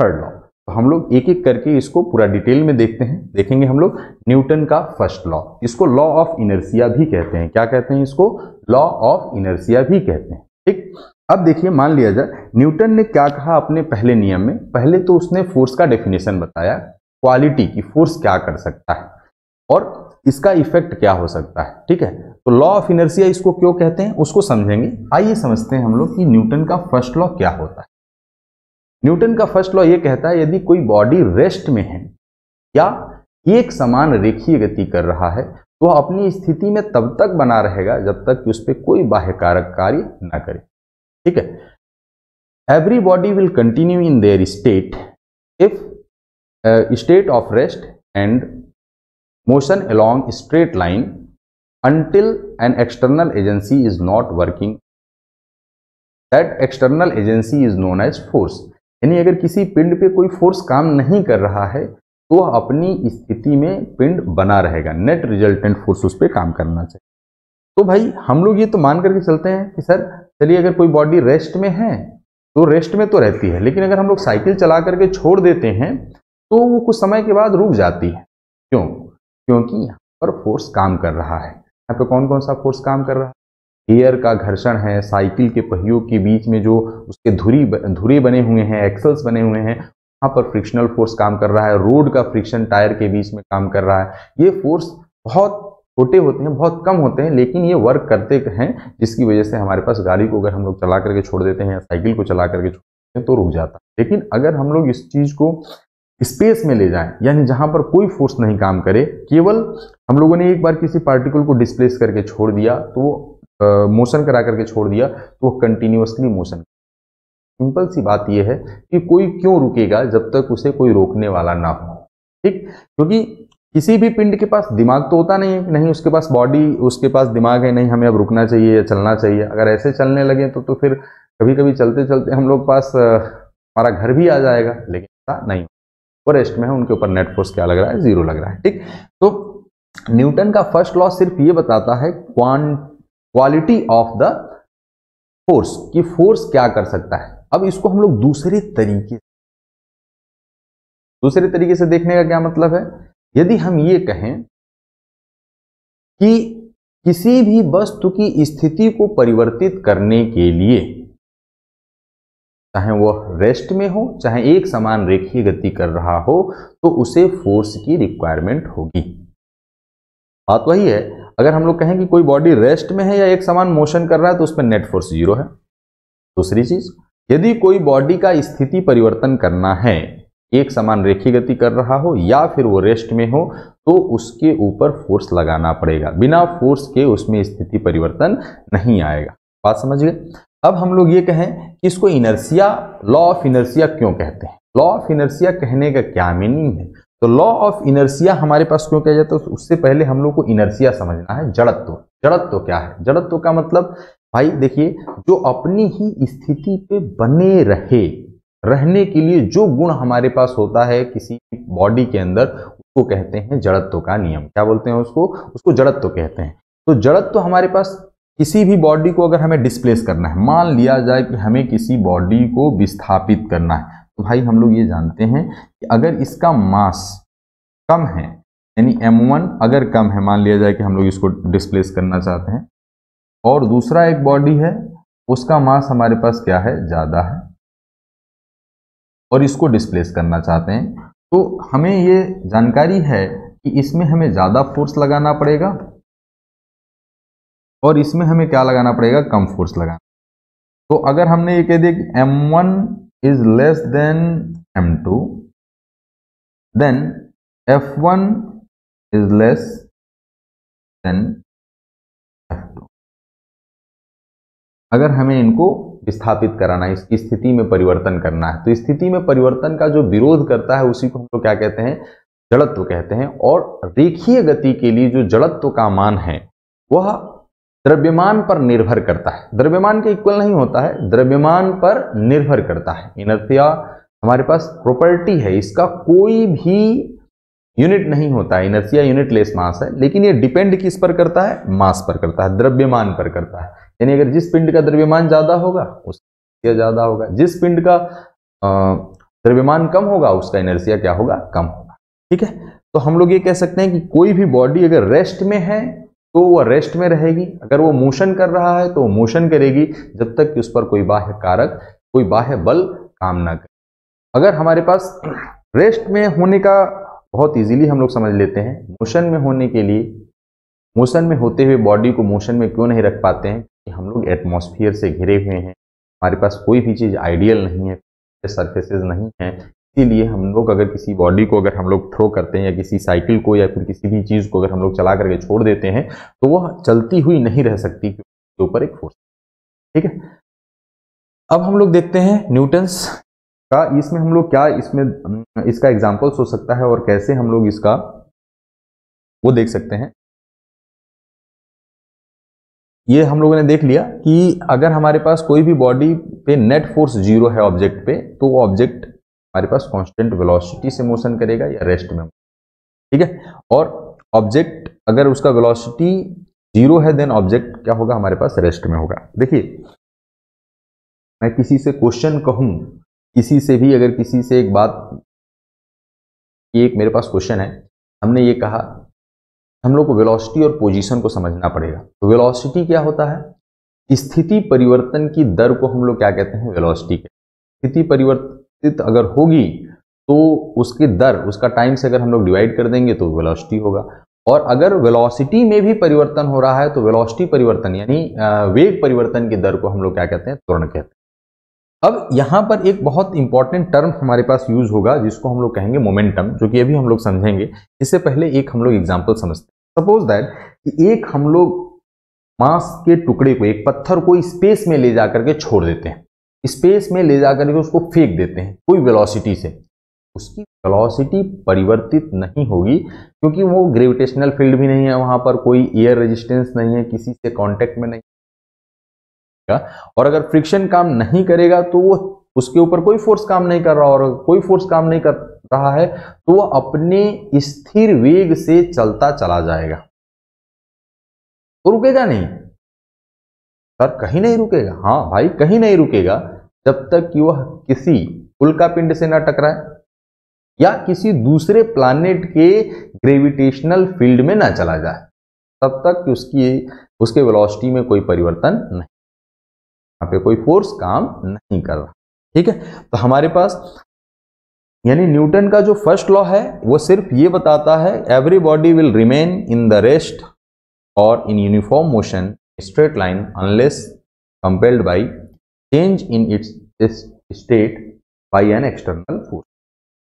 third law तो हम लोग एक एक करके इसको पूरा डिटेल में देखते हैं देखेंगे हम लोग न्यूटन का फर्स्ट लॉ इसको लॉ ऑफ इनर्सिया भी कहते हैं क्या कहते हैं इसको लॉ ऑफ इनर्सिया भी कहते हैं ठीक अब देखिए मान लिया जाए न्यूटन ने क्या कहा अपने पहले नियम में पहले तो उसने फोर्स का डेफिनेशन बताया क्वालिटी की फोर्स क्या कर सकता है और इसका इफेक्ट क्या हो सकता है ठीक है तो लॉ ऑफ इनर्सिया इसको क्यों कहते हैं उसको समझेंगे आइए समझते हैं हम लोग कि न्यूटन का फर्स्ट लॉ क्या होता है न्यूटन का फर्स्ट लॉ ये कहता है यदि कोई बॉडी रेस्ट में है या एक समान रेखीय गति कर रहा है तो अपनी स्थिति में तब तक बना रहेगा जब तक कि उस पर कोई बाह्यकारक कार्य ना करे ठीक है every body will continue in their state if state of rest and motion along straight line until an external agency is not working that external agency is known as force यानी अगर किसी पिंड पे कोई फोर्स काम नहीं कर रहा है तो अपनी स्थिति में पिंड बना रहेगा नेट रिजल्टेंट फोर्स उस पर काम करना चाहिए तो भाई हम लोग ये तो मान करके चलते हैं कि सर चलिए अगर कोई बॉडी रेस्ट में है तो रेस्ट में तो रहती है लेकिन अगर हम लोग साइकिल चला करके छोड़ देते हैं तो वो कुछ समय के बाद रुक जाती है क्यों क्योंकि यहाँ पर फोर्स काम कर रहा है यहाँ पे कौन कौन सा फोर्स काम कर रहा है एयर का घर्षण है साइकिल के पहियों के बीच में जो उसके धुरी धुरे बने हुए हैं एक्सल्स बने हुए हैं वहाँ पर फ्रिक्शनल फोर्स काम कर रहा है रोड का फ्रिक्शन टायर के बीच में काम कर रहा है ये फोर्स बहुत छोटे होते हैं बहुत कम होते हैं लेकिन ये वर्क करते हैं जिसकी वजह से हमारे पास गाड़ी को अगर हम लोग चला करके छोड़ देते हैं या साइकिल को चला करके छोड़ देते हैं तो रुक जाता है लेकिन अगर हम लोग इस चीज़ को स्पेस में ले जाएं यानी जहां पर कोई फोर्स नहीं काम करे केवल हम लोगों ने एक बार किसी पार्टिकल को डिस्प्लेस करके छोड़ दिया तो वो मोशन करा करके छोड़ दिया तो वो कंटिन्यूसली मोशन सिंपल सी बात यह है कि कोई क्यों रुकेगा जब तक उसे कोई रोकने वाला ना हो ठीक क्योंकि किसी भी पिंड के पास दिमाग तो होता नहीं है नहीं उसके पास बॉडी उसके पास दिमाग है नहीं हमें अब रुकना चाहिए या चलना चाहिए अगर ऐसे चलने लगे तो तो फिर कभी कभी चलते चलते हम लोग पास हमारा घर भी आ जाएगा लेकिन ऐसा नहीं वो रेस्ट में है उनके ऊपर नेट फोर्स क्या लग रहा है जीरो लग रहा है ठीक तो न्यूटन का फर्स्ट लॉ सिर्फ ये बताता है क्वालिटी ऑफ द फोर्स कि फोर्स क्या कर सकता है अब इसको हम लोग दूसरे तरीके दूसरे तरीके से देखने का क्या मतलब है यदि हम ये कहें कि किसी भी वस्तु की स्थिति को परिवर्तित करने के लिए चाहे वह रेस्ट में हो चाहे एक समान रेखीय गति कर रहा हो तो उसे फोर्स की रिक्वायरमेंट होगी बात वही है अगर हम लोग कहें कि कोई बॉडी रेस्ट में है या एक समान मोशन कर रहा है तो उसमें नेट फोर्स जीरो है दूसरी चीज यदि कोई बॉडी का स्थिति परिवर्तन करना है एक समान रेखी गति कर रहा हो या फिर वो रेस्ट में हो तो उसके ऊपर फोर्स लगाना पड़ेगा बिना फोर्स के उसमें स्थिति परिवर्तन नहीं आएगा बात समझ गए अब हम लोग ये कहें कि इसको इनर्सिया लॉ ऑफ इनर्सिया क्यों कहते हैं लॉ ऑफ इनर्सिया कहने का क्या मीनिंग है तो लॉ ऑफ इनर्सिया हमारे पास क्यों कहा जाता है तो उससे पहले हम लोग को इनर्सिया समझना है जड़त्व जड़त्व क्या है जड़त्व का मतलब भाई देखिए जो अपनी ही स्थिति पे बने रहे रहने के लिए जो गुण हमारे पास होता है किसी बॉडी के अंदर उसको कहते हैं जड़त्व का नियम क्या बोलते हैं उसको उसको जड़त्व कहते हैं तो जड़त्व हमारे पास किसी भी बॉडी को अगर हमें डिस्प्लेस करना है मान लिया जाए कि हमें किसी बॉडी को विस्थापित करना है तो भाई हम लोग ये जानते हैं कि अगर इसका मास कम है यानी M1 अगर कम है मान लिया जाए कि हम लोग इसको डिस्प्लेस करना चाहते हैं और दूसरा एक बॉडी है उसका मास हमारे पास क्या है ज़्यादा है और इसको डिस्प्लेस करना चाहते हैं तो हमें ये जानकारी है कि इसमें हमें ज़्यादा फोर्स लगाना पड़ेगा और इसमें हमें क्या लगाना पड़ेगा कम फोर्स लगाना तो अगर हमने ये कह दिया कि M one is less than M two then F one is less than F two अगर हमें इनको स्थापित कराना है इसकी स्थिति में परिवर्तन करना है तो स्थिति में परिवर्तन का जो विरोध करता है उसी को हम लोग क्या कहते हैं जड़त्व कहते हैं और रेखीय गति के लिए जो जड़त्व का मान है वह द्रव्यमान पर निर्भर करता है द्रव्यमान के इक्वल नहीं होता है द्रव्यमान पर निर्भर करता है इनर्थिया हमारे पास प्रॉपर्टी है इसका कोई भी यूनिट नहीं होता है इनर्सिया यूनिटलेस मास है लेकिन ये डिपेंड किस पर करता है मास पर करता है द्रव्यमान पर करता है यानी अगर जिस पिंड का द्रव्यमान ज़्यादा होगा उसका ज़्यादा होगा जिस पिंड का द्रव्यमान कम होगा उसका इनर्सिया क्या होगा कम होगा ठीक है तो हम लोग ये कह सकते हैं कि कोई भी बॉडी अगर रेस्ट में है तो वह रेस्ट में रहेगी अगर वो मोशन कर रहा है तो वो मोशन करेगी जब तक कि उस पर कोई बाह्य कारक कोई बाह्य बल काम ना करे अगर हमारे पास रेस्ट में होने का बहुत इजीली हम लोग समझ लेते हैं मोशन में होने के लिए मोशन में होते हुए बॉडी को मोशन में क्यों नहीं रख पाते हैं कि हम लोग एटमोसफियर से घिरे हुए हैं हमारे पास कोई भी चीज़ आइडियल नहीं है सर्फेसेस नहीं है इसीलिए हम लोग अगर किसी बॉडी को अगर हम लोग थ्रो करते हैं या किसी साइकिल को या फिर किसी भी चीज़ को अगर हम लोग चला करके छोड़ देते हैं तो वह चलती हुई नहीं रह सकती क्योंकि ऊपर एक फोर्स ठीक है अब हम लोग देखते हैं न्यूटन्स का इसमें हम लोग क्या इसमें इसका एग्जाम्पल्स हो सकता है और कैसे हम लोग इसका वो देख सकते हैं ये हम लोगों ने देख लिया कि अगर हमारे पास कोई भी बॉडी पे नेट फोर्स जीरो है ऑब्जेक्ट पे तो वो ऑब्जेक्ट हमारे पास कॉन्स्टेंट वेलोसिटी से मोशन करेगा या रेस्ट में ठीक है और ऑब्जेक्ट अगर उसका वेलोसिटी जीरो है देन ऑब्जेक्ट क्या होगा हमारे पास रेस्ट में होगा देखिए मैं किसी से क्वेश्चन कहूं किसी से भी अगर किसी से एक बात कि एक मेरे पास क्वेश्चन है हमने ये कहा हम लोग को वेलोसिटी और पोजीशन को समझना पड़ेगा तो वेलोसिटी क्या होता है स्थिति परिवर्तन की दर को हम लोग क्या कहते हैं वेलोसिटी के स्थिति परिवर्तन स्थित अगर होगी तो उसकी दर उसका टाइम से अगर हम लोग डिवाइड कर देंगे तो वेलोसिटी होगा और अगर वेलोसिटी में भी परिवर्तन हो रहा है तो वेलोसिटी परिवर्तन यानी वेग परिवर्तन की दर को हम लोग क्या कहते हैं त्वरण कहते हैं अब यहाँ पर एक बहुत इंपॉर्टेंट टर्म हमारे पास यूज होगा जिसको हम लोग कहेंगे मोमेंटम जो कि अभी हम लोग समझेंगे इससे पहले एक हम लोग एग्जाम्पल समझते हैं सपोज दैट एक हम लोग मांस के टुकड़े को एक पत्थर को स्पेस में ले जा करके छोड़ देते हैं स्पेस में ले जाकर के उसको फेंक देते हैं कोई वेलोसिटी से उसकी वेलोसिटी परिवर्तित नहीं होगी क्योंकि वो ग्रेविटेशनल फील्ड भी नहीं है वहां पर कोई एयर रेजिस्टेंस नहीं है किसी से कांटेक्ट में नहीं और अगर फ्रिक्शन काम नहीं करेगा तो वो उसके ऊपर कोई फोर्स काम नहीं कर रहा और कोई फोर्स काम नहीं कर रहा है तो वह अपने स्थिर वेग से चलता चला जाएगा तो रुकेगा नहीं सर कहीं नहीं रुकेगा हाँ भाई कहीं नहीं रुकेगा जब तक कि वह किसी उल्का पिंड से ना टकराए या किसी दूसरे प्लानिट के ग्रेविटेशनल फील्ड में ना चला जाए तब तक कि उसकी उसके वेलोसिटी में कोई परिवर्तन नहीं यहां पे कोई फोर्स काम नहीं कर रहा ठीक है तो हमारे पास यानी न्यूटन का जो फर्स्ट लॉ है वो सिर्फ ये बताता है every body will remain in the rest और in uniform motion straight line unless compelled by change in its state by an external force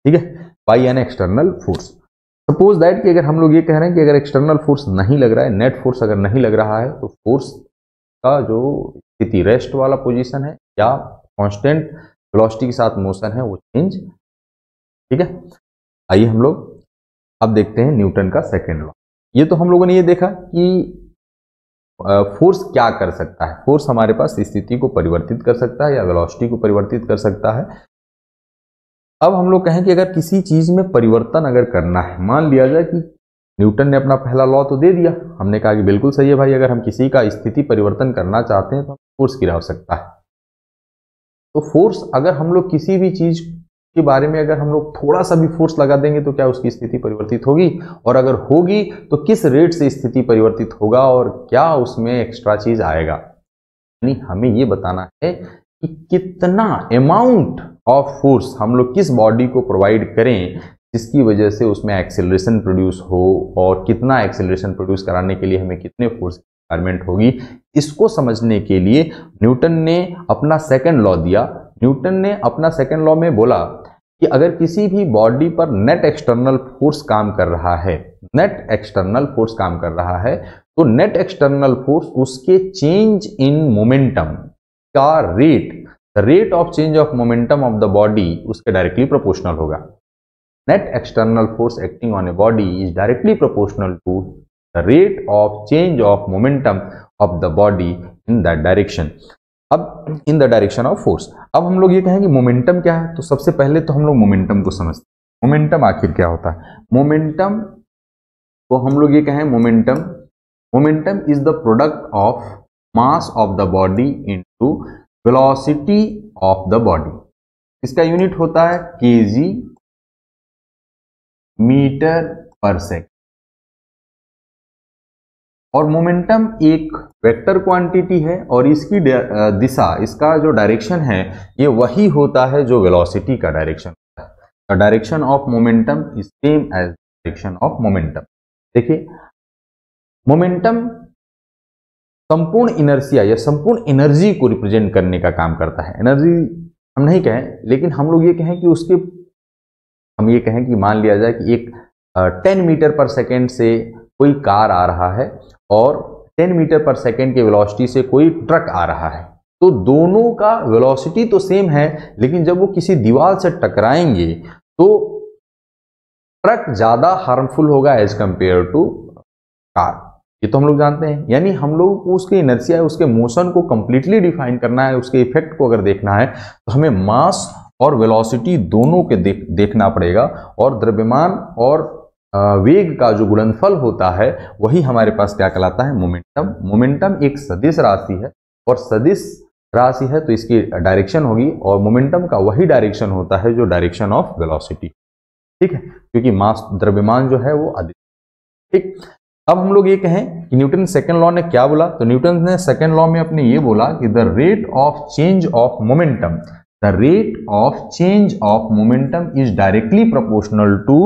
ठीक है by an external force suppose that कि अगर हम लोग ये कह रहे हैं कि अगर एक्सटर्नल फोर्स नहीं लग रहा है नेट फोर्स अगर नहीं लग रहा है तो फोर्स का जो स्थिति रेस्ट वाला पोजिशन है या कॉन्स्टेंट वेलोसिटी के साथ मोशन है वो चेंज ठीक है आइए हम लोग अब देखते हैं न्यूटन का सेकेंड लॉ ये तो हम लोगों ने ये देखा कि फोर्स क्या कर सकता है फोर्स हमारे पास स्थिति को परिवर्तित कर सकता है या वेलोसिटी को परिवर्तित कर सकता है अब हम लोग कहें कि अगर किसी चीज में परिवर्तन अगर करना है मान लिया जाए कि न्यूटन ने अपना पहला लॉ तो दे दिया हमने कहा कि बिल्कुल सही है भाई अगर हम किसी का स्थिति परिवर्तन करना चाहते हैं तो फोर्स की आवश्यकता है तो फोर्स अगर हम लोग किसी भी चीज के बारे में अगर हम लोग थोड़ा सा भी फोर्स लगा देंगे तो क्या उसकी स्थिति परिवर्तित होगी और अगर होगी तो किस रेट से स्थिति परिवर्तित होगा और क्या उसमें एक्स्ट्रा चीज आएगा यानी हमें ये बताना है कि कितना अमाउंट ऑफ फोर्स हम लोग किस बॉडी को प्रोवाइड करें जिसकी वजह से उसमें एक्सेलरेशन प्रोड्यूस हो और कितना एक्सेलरेशन प्रोड्यूस कराने के लिए हमें कितने फोर्स रिक्वायरमेंट होगी इसको समझने के लिए न्यूटन ने अपना सेकेंड लॉ दिया न्यूटन ने अपना सेकेंड लॉ में बोला कि अगर किसी भी बॉडी पर नेट एक्सटर्नल फोर्स काम कर रहा है नेट एक्सटर्नल फोर्स काम कर रहा है तो नेट एक्सटर्नल फोर्स उसके चेंज इन मोमेंटम का rate rate of change of momentum of the body उसके डायरेक्टली प्रोपोर्शनल होगा net external force acting on a body is directly proportional to the rate of change of momentum of the body in that direction अब in the direction of force अब हम लोग ये कहेंगे momentum क्या है तो सबसे पहले तो हम लोग मोमेंटम को समझते हैं मोमेंटम आखिर क्या होता है मोमेंटम को तो हम लोग ये कहें momentum momentum is the product of mass of the body into velocity of the body इसका यूनिट होता है के जी मीटर पर सेकेंड और मोमेंटम एक वेक्टर क्वांटिटी है और इसकी दिशा इसका जो डायरेक्शन है ये वही होता है जो वेलोसिटी का डायरेक्शन होता है direction of momentum is same as direction of momentum देखिए मोमेंटम संपूर्ण इनर्सिया या संपूर्ण एनर्जी को रिप्रेजेंट करने का काम करता है एनर्जी हम नहीं कहें लेकिन हम लोग ये कहें कि उसके हम ये कहें कि मान लिया जाए कि एक टेन मीटर पर सेकेंड से कोई कार आ रहा है और 10 मीटर पर सेकेंड की वेलोसिटी से कोई ट्रक आ रहा है तो दोनों का वेलोसिटी तो सेम है लेकिन जब वो किसी दीवार से टकराएंगे तो ट्रक ज़्यादा हार्मफुल होगा एज कंपेयर टू कार ये तो हम लोग जानते हैं यानी हम लोग को उसके इनर्सिया उसके मोशन को कम्प्लीटली डिफाइन करना है उसके इफेक्ट को अगर देखना है तो हमें मास और वेलोसिटी दोनों के देख देखना पड़ेगा और द्रव्यमान और वेग का जो गुणनफल होता है वही हमारे पास क्या कहलाता है मोमेंटम मोमेंटम एक सदिश राशि है और सदिश राशि है तो इसकी डायरेक्शन होगी और मोमेंटम का वही डायरेक्शन होता है जो डायरेक्शन ऑफ वेलोसिटी ठीक है क्योंकि मास द्रव्यमान जो है वो अधिक ठीक अब हम लोग ये कहें कि न्यूटन सेकेंड लॉ ने क्या बोला तो न्यूटन ने सेकेंड लॉ में अपने ये बोला कि the rate of change of momentum the rate of change of momentum is directly proportional to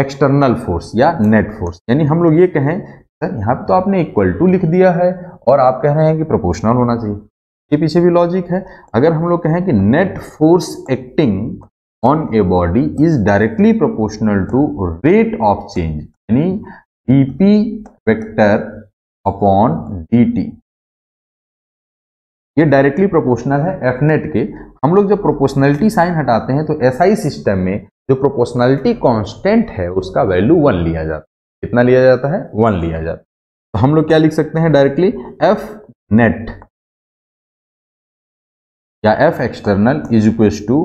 external force या नेट फोर्स यानी हम लोग ये कहें सर यहाँ पे तो आपने इक्वल टू लिख दिया है और आप कह रहे हैं कि प्रोपोर्शनल होना चाहिए इसके पीछे भी लॉजिक है अगर हम लोग कहें कि net force acting on a body is directly proportional to rate of change यानी D P vector upon D T ये डायरेक्टली प्रोपोर्शनल है एफ नेट के हम लोग जब प्रोपोर्शनलिटी साइन हटाते हैं तो एसआई SI सिस्टम में जो प्रोपोर्शनलिटी कांस्टेंट है उसका वैल्यू वन लिया जाता है कितना लिया जाता है वन लिया जाता है तो हम लोग क्या लिख सकते हैं डायरेक्टली एफ नेट या F external is equal to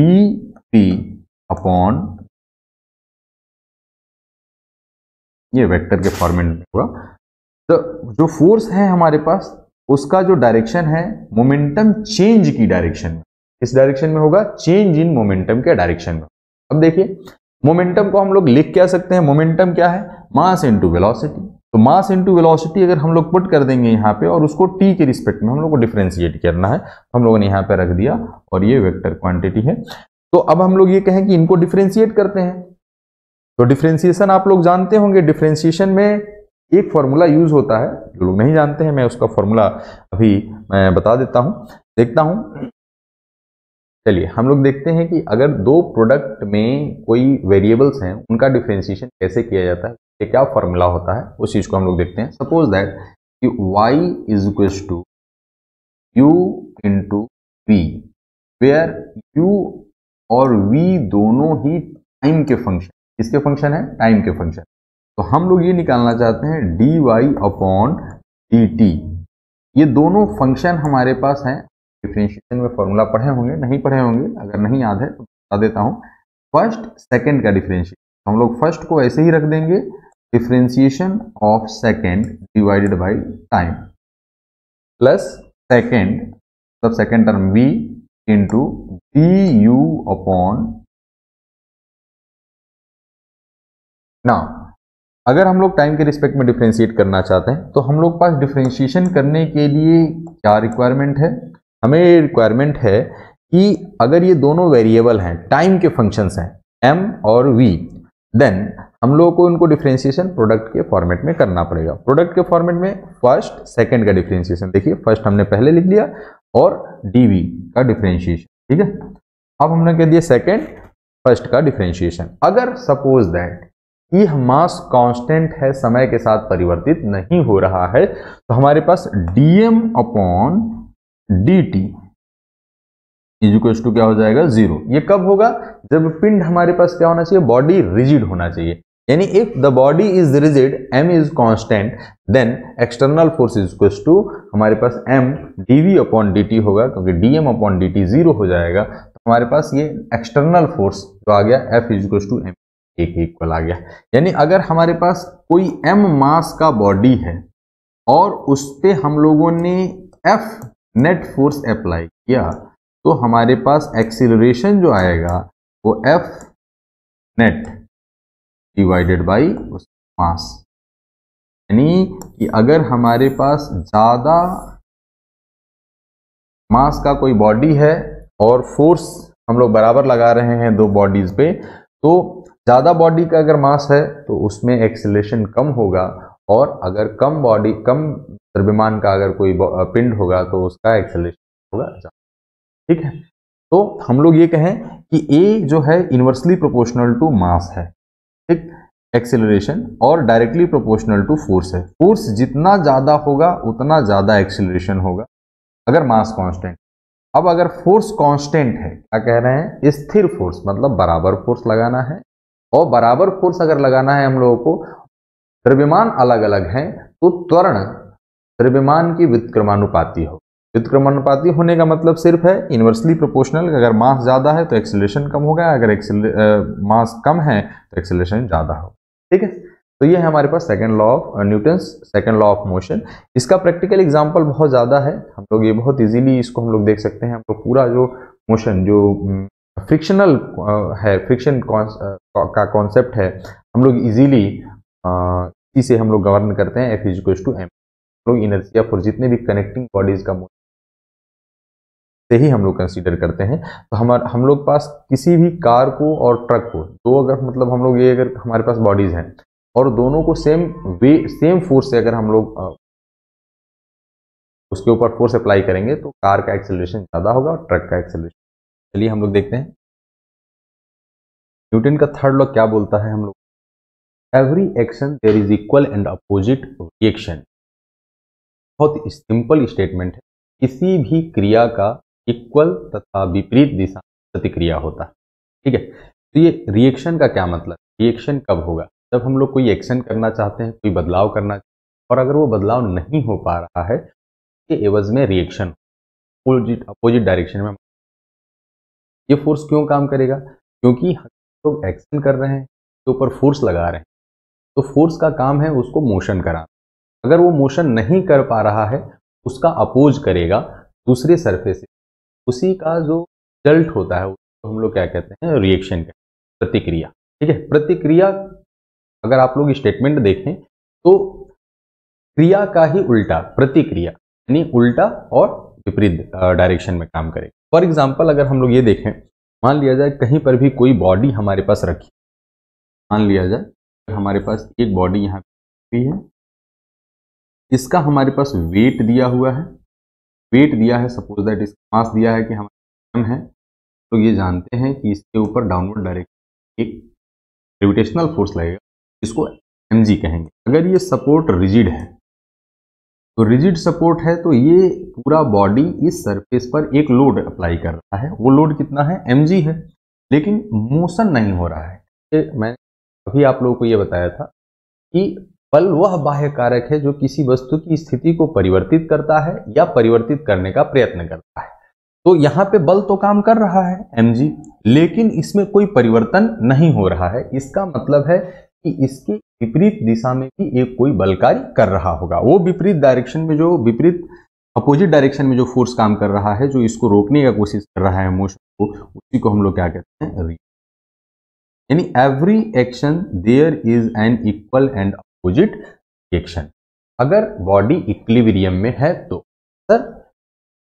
D P upon ये वेक्टर के फॉर्मेट में होगा तो जो फोर्स है हमारे पास उसका जो डायरेक्शन है मोमेंटम चेंज की डायरेक्शन में इस डायरेक्शन में होगा चेंज इन मोमेंटम के डायरेक्शन में अब देखिए मोमेंटम को हम लोग लिख क्या सकते हैं मोमेंटम क्या है मास इंटू वेलोसिटी तो मास इंटू वेलोसिटी अगर हम लोग पुट कर देंगे यहाँ पे और उसको टी के रिस्पेक्ट में हम लोग को डिफ्रेंशिएट करना है हम लोगों ने यहाँ पे रख दिया और ये वेक्टर क्वांटिटी है तो अब हम लोग ये कहें कि इनको डिफ्रेंशिएट करते हैं तो डिफ्रेंशिएशन आप लोग जानते होंगे डिफ्रेंशिएशन में एक फॉर्मूला यूज होता है जो लोग नहीं जानते हैं मैं उसका फॉर्मूला अभी मैं बता देता हूँ देखता हूँ चलिए हम लोग देखते हैं कि अगर दो प्रोडक्ट में कोई वेरिएबल्स हैं उनका डिफ्रेंसिएशन कैसे किया जाता है ये क्या फॉर्मूला होता है उस चीज़ को हम लोग देखते हैं सपोज दैट कि y is equal to U into V where U और v दोनों ही टाइम के फंक्शन किसके फंक्शन है टाइम के फंक्शन तो हम लोग ये निकालना चाहते हैं D Y upon D T ये दोनों फंक्शन हमारे पास हैं डिफ्रेंशिएशन में फॉर्मूला पढ़े होंगे नहीं पढ़े होंगे अगर नहीं याद है तो बता देता हूँ फर्स्ट सेकेंड का डिफ्रेंशिएशन हम लोग फर्स्ट को ऐसे ही रख देंगे differentiation of second divided by time plus second मतलब second term V into D U upon ना अगर हम लोग टाइम के रिस्पेक्ट में डिफ्रेंशिएट करना चाहते हैं तो हम लोग पास डिफ्रेंशिएशन करने के लिए क्या रिक्वायरमेंट है हमें ये रिक्वायरमेंट है कि अगर ये दोनों वेरिएबल हैं टाइम के फंक्शंस हैं एम और वी देन हम लोगों को इनको डिफ्रेंशिएशन प्रोडक्ट के फॉर्मेट में करना पड़ेगा प्रोडक्ट के फॉर्मेट में फर्स्ट सेकेंड का डिफ्रेंशिएशन देखिए फर्स्ट हमने पहले लिख लिया और डीवी का डिफ्रेंशिएशन ठीक है अब हमने कह दिया सेकेंड फर्स्ट का डिफ्रेंशिएशन अगर सपोज दैट कि मास कांस्टेंट है समय के साथ परिवर्तित नहीं हो रहा है तो हमारे पास DM upon D T is equals to क्या हो जाएगा जीरो ये कब होगा जब पिंड हमारे पास क्या होना चाहिए बॉडी रिजिड होना चाहिए यानी if the body is rigid M is constant then external force is equals to हमारे पास M D V upon D T होगा क्योंकि D M upon D T zero हो जाएगा तो हमारे पास ये एक्सटर्नल फोर्स जो आ गया F is equals to M एक इक्वल आ गया यानी अगर हमारे पास कोई एम मास का बॉडी है और उस पर हम लोगों ने एफ नेट फोर्स अप्लाई किया तो हमारे पास एक्सीलरेशन जो आएगा वो F net divided by mass यानी कि अगर हमारे पास ज़्यादा मास का कोई बॉडी है और फोर्स हम लोग बराबर लगा रहे हैं दो बॉडीज़ पे तो ज़्यादा बॉडी का अगर मास है तो उसमें एक्सीलेशन कम होगा और अगर कम बॉडी कम द्रव्यमान का अगर कोई पिंड होगा तो उसका एक्सेलरेशन होगा ठीक है तो हम लोग ये कहें कि ए जो है इन्वर्सली प्रोपोर्शनल टू मास है ठीक एक्सेलरेशन और डायरेक्टली प्रोपोर्शनल टू फोर्स है फोर्स जितना ज़्यादा होगा उतना ज़्यादा एक्सेलरेशन होगा अगर मास कांस्टेंट अब अगर फोर्स कांस्टेंट है क्या कह रहे हैं स्थिर फोर्स मतलब बराबर फोर्स लगाना है और बराबर फोर्स अगर लगाना है हम लोगों को द्रव्यमान अलग अलग है तो त्वरण द्रव्यमान की व्युतक्रमानुपाती हो व्युतक्रमानुपाती होने का मतलब सिर्फ है इन्वर्सली प्रोपोर्शनल अगर मास ज़्यादा है तो एक्सेलेशन कम होगा अगर मास कम है तो एक्सेलेशन ज़्यादा हो ठीक है तो ये है हमारे पास second law of Newton's second law of motion इसका प्रैक्टिकल एग्जाम्पल बहुत ज़्यादा है हम लोग ये बहुत इजीली इसको हम लोग देख सकते हैं हम लोग पूरा जो मोशन जो फ्रिक्शनल है फ्रिक्शन का कॉन्सेप्ट है हम लोग इजीली इसी से हम लोग गवर्न करते हैं F is to M through या फिर जितने भी कनेक्टिंग बॉडीज का मोशन से ही हम लोग कंसीडर करते हैं तो हमार हम लोग पास किसी भी कार को और ट्रक को दो अगर मतलब हम लोग ये अगर हमारे पास बॉडीज हैं और दोनों को सेम वे सेम फोर्स से अगर हम लोग उसके ऊपर फोर्स अप्लाई करेंगे तो कार का एक्सेलरेशन ज़्यादा होगा और ट्रक का एक्सेलरेशन चलिए हम लोग देखते हैं न्यूटन का थर्ड लॉ क्या बोलता है हम लोग every action there is equal and opposite reaction बहुत ही सिंपल स्टेटमेंट है किसी भी क्रिया का इक्वल तथा विपरीत दिशा प्रतिक्रिया होता है ठीक है तो ये रिएक्शन का क्या मतलब रिएक्शन कब होगा जब हम लोग कोई एक्शन करना चाहते हैं कोई बदलाव करना चाहते हैं और अगर वो बदलाव नहीं हो पा रहा है उसके तो एवज में रिएक्शन अपोजिट अपोजिट डायरेक्शन में ये फोर्स क्यों काम करेगा क्योंकि हम लोग एक्शन कर रहे हैं उसके तो ऊपर फोर्स लगा रहे हैं तो फोर्स का काम है उसको मोशन कराना अगर वो मोशन नहीं कर पा रहा है उसका अपोज करेगा दूसरे सरफेस उसी का जो रिजल्ट होता है उसको हम लोग क्या कहते हैं रिएक्शन कहते हैं प्रतिक्रिया ठीक है प्रतिक्रिया अगर आप लोग स्टेटमेंट देखें तो क्रिया का ही उल्टा प्रतिक्रिया यानी उल्टा और विपरीत डायरेक्शन में काम करेगा फॉर एग्जाम्पल अगर हम लोग ये देखें मान लिया जाए कहीं पर भी कोई बॉडी हमारे पास रखी मान लिया जाए हमारे पास एक बॉडी यहाँ पर है इसका हमारे पास वेट दिया हुआ है वेट दिया है सपोज दैट इसका मास दिया है कि हमारे है तो ये जानते हैं कि इसके ऊपर डाउनवर्ड डायरेक्ट एक ग्रेविटेशनल फोर्स लगेगा इसको एम कहेंगे अगर ये सपोर्ट रिजिड है तो रिजिड सपोर्ट है तो ये पूरा बॉडी इस सरफेस पर एक लोड अप्लाई कर रहा है वो लोड कितना है एम है लेकिन मोशन नहीं हो रहा है मैंने अभी आप लोगों को ये बताया था कि बल वह बाह्य कारक है जो किसी वस्तु की स्थिति को परिवर्तित करता है या परिवर्तित करने का प्रयत्न करता है तो यहाँ पे बल तो काम कर रहा है एम लेकिन इसमें कोई परिवर्तन नहीं हो रहा है इसका मतलब है कि इसके विपरीत दिशा में भी एक कोई बल कार्य कर रहा होगा वो विपरीत डायरेक्शन में जो विपरीत अपोजिट डायरेक्शन में जो फोर्स काम कर रहा है जो इसको रोकने का कोशिश कर रहा है मोशन को उसी को हम लोग क्या कहते हैं यानी every action there is an equal and opposite reaction अगर बॉडी इक्लिवरियम में है तो सर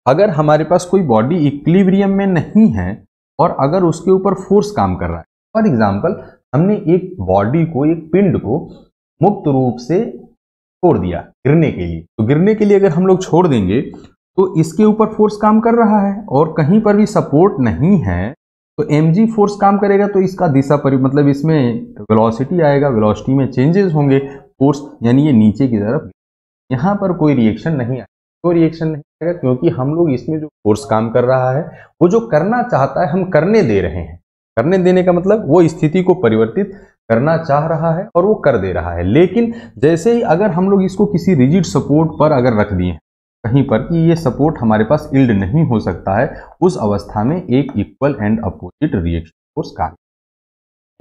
अगर हमारे पास कोई बॉडी इक्लिब्रियम में नहीं है और अगर उसके ऊपर फोर्स काम कर रहा है फॉर एग्जाम्पल हमने एक बॉडी को एक पिंड को मुक्त रूप से छोड़ दिया गिरने के लिए तो गिरने के लिए अगर हम लोग छोड़ देंगे तो इसके ऊपर फोर्स काम कर रहा है और कहीं पर भी सपोर्ट नहीं है तो एम जी फोर्स काम करेगा तो इसका दिशा परि मतलब इसमें वेलोसिटी आएगा वेलोसिटी में चेंजेस होंगे फोर्स यानी ये नीचे की तरफ यहाँ पर कोई रिएक्शन नहीं आएगा कोई रिएक्शन नहीं आएगा क्योंकि हम लोग इसमें जो फोर्स काम कर रहा है वो जो करना चाहता है हम करने दे रहे हैं करने देने का मतलब वो स्थिति को परिवर्तित करना चाह रहा है और वो कर दे रहा है लेकिन जैसे ही अगर हम लोग इसको किसी रिजिड सपोर्ट पर अगर रख दिए कहीं पर कि ये सपोर्ट हमारे पास इल्ड नहीं हो सकता है उस अवस्था में एक equal and opposite reaction force का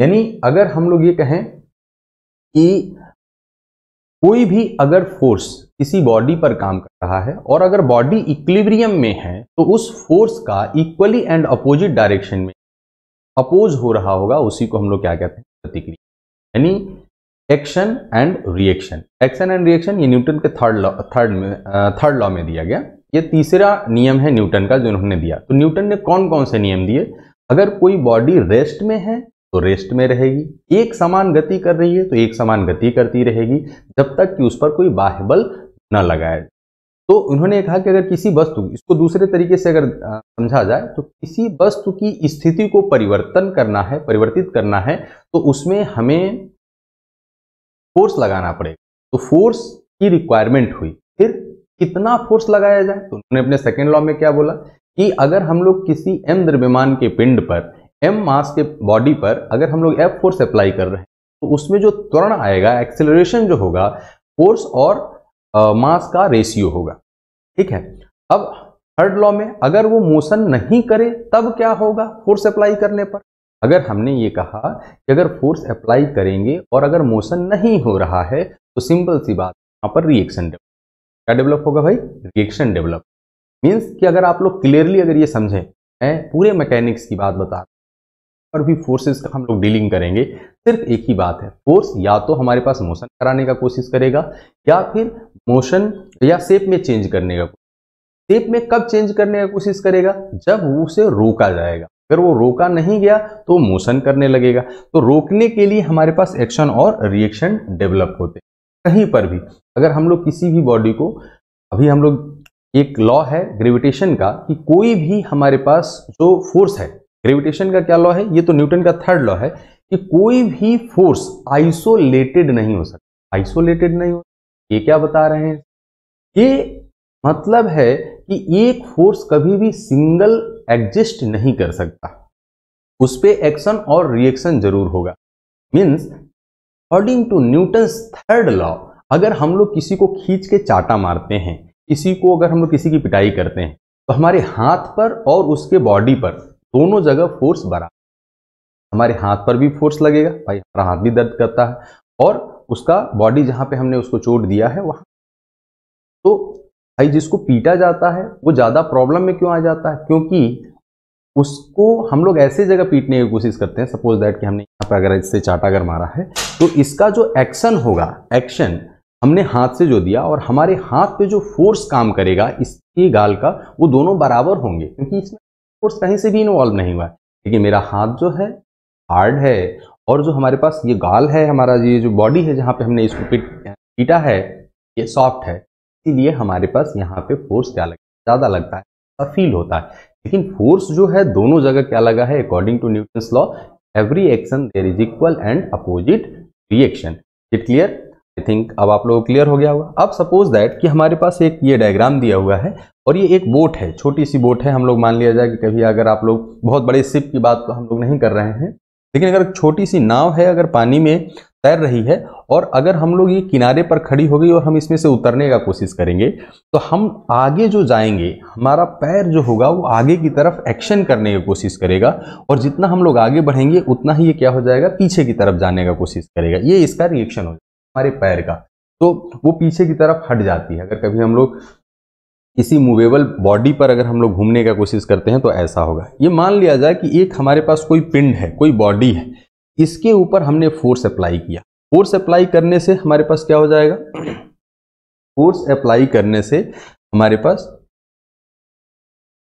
यानी अगर हम लोग ये कहें कि कोई भी अगर फोर्स किसी बॉडी पर काम कर रहा है और अगर बॉडी इक्विलिब्रियम में है तो उस फोर्स का इक्वली एंड अपोजिट डायरेक्शन में अपोज हो रहा होगा उसी को हम लोग क्या कहते हैं प्रतिक्रिया यानी action and reaction action and reaction ये न्यूटन के थर्ड लॉ थर्ड में थर्ड लॉ में दिया गया ये तीसरा नियम है न्यूटन का जो उन्होंने दिया तो न्यूटन ने कौन कौन से नियम दिए अगर कोई बॉडी रेस्ट में है तो रेस्ट में रहेगी एक समान गति कर रही है तो एक समान गति करती रहेगी जब तक कि उस पर कोई बाह्य बल न लगाए तो उन्होंने कहा कि अगर किसी वस्तु इसको दूसरे तरीके से अगर uh, समझा जाए तो किसी वस्तु की स्थिति को परिवर्तन करना है परिवर्तित करना है तो उसमें हमें फोर्स लगाना पड़ेगा तो फोर्स की रिक्वायरमेंट हुई फिर कितना फोर्स लगाया जाए तो उन्होंने अपने सेकेंड लॉ में क्या बोला कि अगर हम लोग किसी एम द्रव्यमान के पिंड पर एम मास के बॉडी पर अगर हम लोग एफ फोर्स अप्लाई कर रहे हैं तो उसमें जो त्वरण आएगा एक्सेलरेशन जो होगा फोर्स और मास मास का रेशियो होगा ठीक है अब थर्ड लॉ में अगर वो मोशन नहीं करे तब क्या होगा फोर्स अप्लाई करने पर अगर हमने ये कहा कि अगर फोर्स अप्लाई करेंगे और अगर मोशन नहीं हो रहा है तो सिंपल सी बात यहाँ पर रिएक्शन डेवलप क्या डेवलप होगा भाई रिएक्शन डेवलप मीन्स कि अगर आप लोग क्लियरली अगर ये समझें मैं पूरे मैकेनिक्स की बात बता पर भी फोर्सेस का हम लोग डीलिंग करेंगे सिर्फ एक ही बात है फोर्स या तो हमारे पास मोशन कराने का कोशिश करेगा या फिर मोशन या शेप में चेंज करने का शेप में कब चेंज करने का कोशिश करेगा जब उसे रोका जाएगा अगर वो रोका नहीं गया तो मोशन करने लगेगा तो रोकने के लिए हमारे पास एक्शन और रिएक्शन डेवलप होते कहीं पर भी अगर हम लोग किसी भी बॉडी को अभी हम लोग एक लॉ है ग्रेविटेशन का कि कोई भी हमारे पास जो फोर्स है ग्रेविटेशन का क्या लॉ है ये तो न्यूटन का थर्ड लॉ है कि कोई भी फोर्स आइसोलेटेड नहीं हो सकता आइसोलेटेड नहीं हो ये क्या बता रहे हैं ये मतलब है कि एक फोर्स कभी भी सिंगल एग्जिस्ट नहीं कर सकता उस पर एक्शन और रिएक्शन जरूर होगा means according to Newton third law अगर हम लोग किसी को खींच के चाटा मारते हैं किसी को अगर हम लोग किसी की पिटाई करते हैं तो हमारे हाथ पर और उसके बॉडी पर दोनों जगह फोर्स बरा हमारे हाथ पर भी फोर्स लगेगा भाई हमारा हाथ भी दर्द करता है और उसका बॉडी जहां पे हमने उसको चोट दिया है वहां तो भाई जिसको पीटा जाता है वो ज़्यादा प्रॉब्लम में क्यों आ जाता है क्योंकि उसको हम लोग ऐसे जगह पीटने की कोशिश करते हैं सपोज दैट कि हमने यहाँ पर अगर इससे चाटा अगर मारा है तो इसका जो एक्शन होगा एक्शन हमने हाथ से जो दिया और हमारे हाथ पे जो फोर्स काम करेगा इसके गाल का वो दोनों बराबर होंगे क्योंकि इसमें फोर्स कहीं से भी इन्वॉल्व नहीं हुआ है लेकिन मेरा हाथ जो है हार्ड है और जो हमारे पास ये गाल है हमारा ये जो बॉडी है जहाँ पे हमने इसको पीटा है ये सॉफ्ट है इसीलिए हमारे पास यहाँ पे फोर्स क्या है ज़्यादा लगता है फील होता है लेकिन फोर्स जो है दोनों जगह क्या लगा है according to Newton's law every action there is equal and opposite reaction it clear I think अब आप लोगों को क्लियर हो गया होगा अब सपोज दैट कि हमारे पास एक ये डायग्राम दिया हुआ है और ये एक बोट है छोटी सी बोट है हम लोग मान लिया जाए कि कभी अगर आप लोग बहुत बड़े सिप की बात तो हम लोग नहीं कर रहे हैं लेकिन अगर छोटी सी नाव है अगर पानी में तैर रही है और अगर हम लोग ये किनारे पर खड़ी हो गई और हम इसमें से उतरने का कोशिश करेंगे तो हम आगे जो जाएंगे हमारा पैर जो होगा वो आगे की तरफ एक्शन करने की कोशिश करेगा और जितना हम लोग आगे बढ़ेंगे उतना ही ये क्या हो जाएगा पीछे की तरफ जाने का कोशिश करेगा ये इसका रिएक्शन हो जाएगा हमारे पैर का तो वो पीछे की तरफ हट जाती है अगर कभी हम लोग किसी मूवेबल बॉडी पर अगर हम लोग घूमने का कोशिश करते हैं तो ऐसा होगा ये मान लिया जाए कि एक हमारे पास कोई पिंड है कोई बॉडी है इसके ऊपर हमने फोर्स अप्लाई किया फोर्स अप्लाई करने से हमारे पास क्या हो जाएगा फोर्स अप्लाई करने से हमारे पास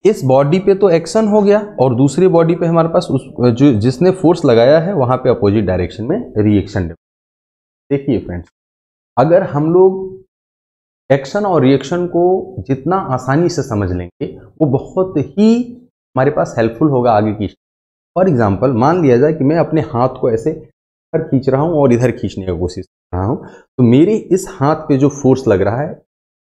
इस बॉडी पे तो एक्शन हो गया और दूसरी बॉडी पे हमारे पास उस जो जिसने फोर्स लगाया है वहां पे अपोजिट डायरेक्शन में रिएक्शन देखिए फ्रेंड्स अगर हम लोग एक्शन और रिएक्शन को जितना आसानी से समझ लेंगे वो बहुत ही हमारे पास हेल्पफुल होगा आगे की फॉर एग्जाम्पल मान लिया जाए कि मैं अपने हाथ को ऐसे इधर खींच रहा हूँ और इधर खींचने की कोशिश कर रहा हूँ तो मेरे इस हाथ पे जो फोर्स लग रहा है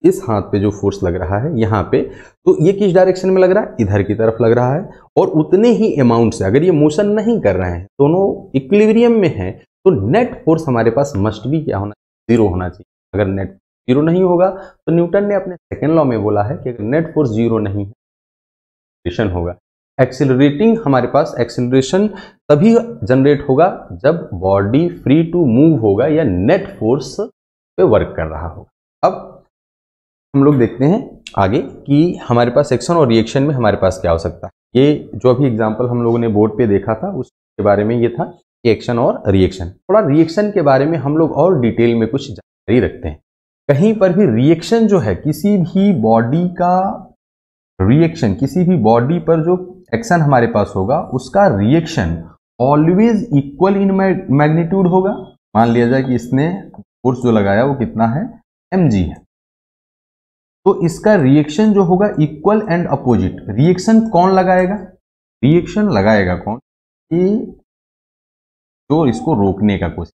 इस हाथ पे जो फोर्स लग रहा है यहाँ पे तो ये किस डायरेक्शन में लग रहा है इधर की तरफ लग रहा है और उतने ही अमाउंट से अगर ये मोशन नहीं कर रहे हैं दोनों इक्विलिब्रियम में है तो नेट फोर्स हमारे पास मस्ट भी क्या होना जीरो होना चाहिए अगर नेट जीरो नहीं होगा तो न्यूटन ने अपने सेकेंड लॉ में बोला है कि अगर नेट फोर्स जीरो नहीं है तो होगा एक्सिलरेटिंग हमारे पास एक्सिलरेशन तभी जनरेट होगा जब बॉडी फ्री टू मूव होगा या नेट फोर्स पे वर्क कर रहा होगा अब हम लोग देखते हैं आगे कि हमारे पास एक्शन और रिएक्शन में हमारे पास क्या हो सकता है ये जो अभी एग्जाम्पल हम लोगों ने बोर्ड पे देखा था उसके बारे में ये था एक्शन और रिएक्शन थोड़ा रिएक्शन के बारे में हम लोग और डिटेल में कुछ जानकारी रखते हैं कहीं पर भी रिएक्शन जो है किसी भी बॉडी का रिएक्शन किसी भी बॉडी पर जो एक्शन हमारे पास होगा उसका reaction always equal in magnitude होगा मान लिया जाए कि इसने फोर्स जो लगाया वो कितना है एम है तो इसका रिएक्शन जो होगा इक्वल एंड अपोजिट रिएक्शन कौन लगाएगा रिएक्शन लगाएगा कौन कि जो इसको रोकने का कोशिश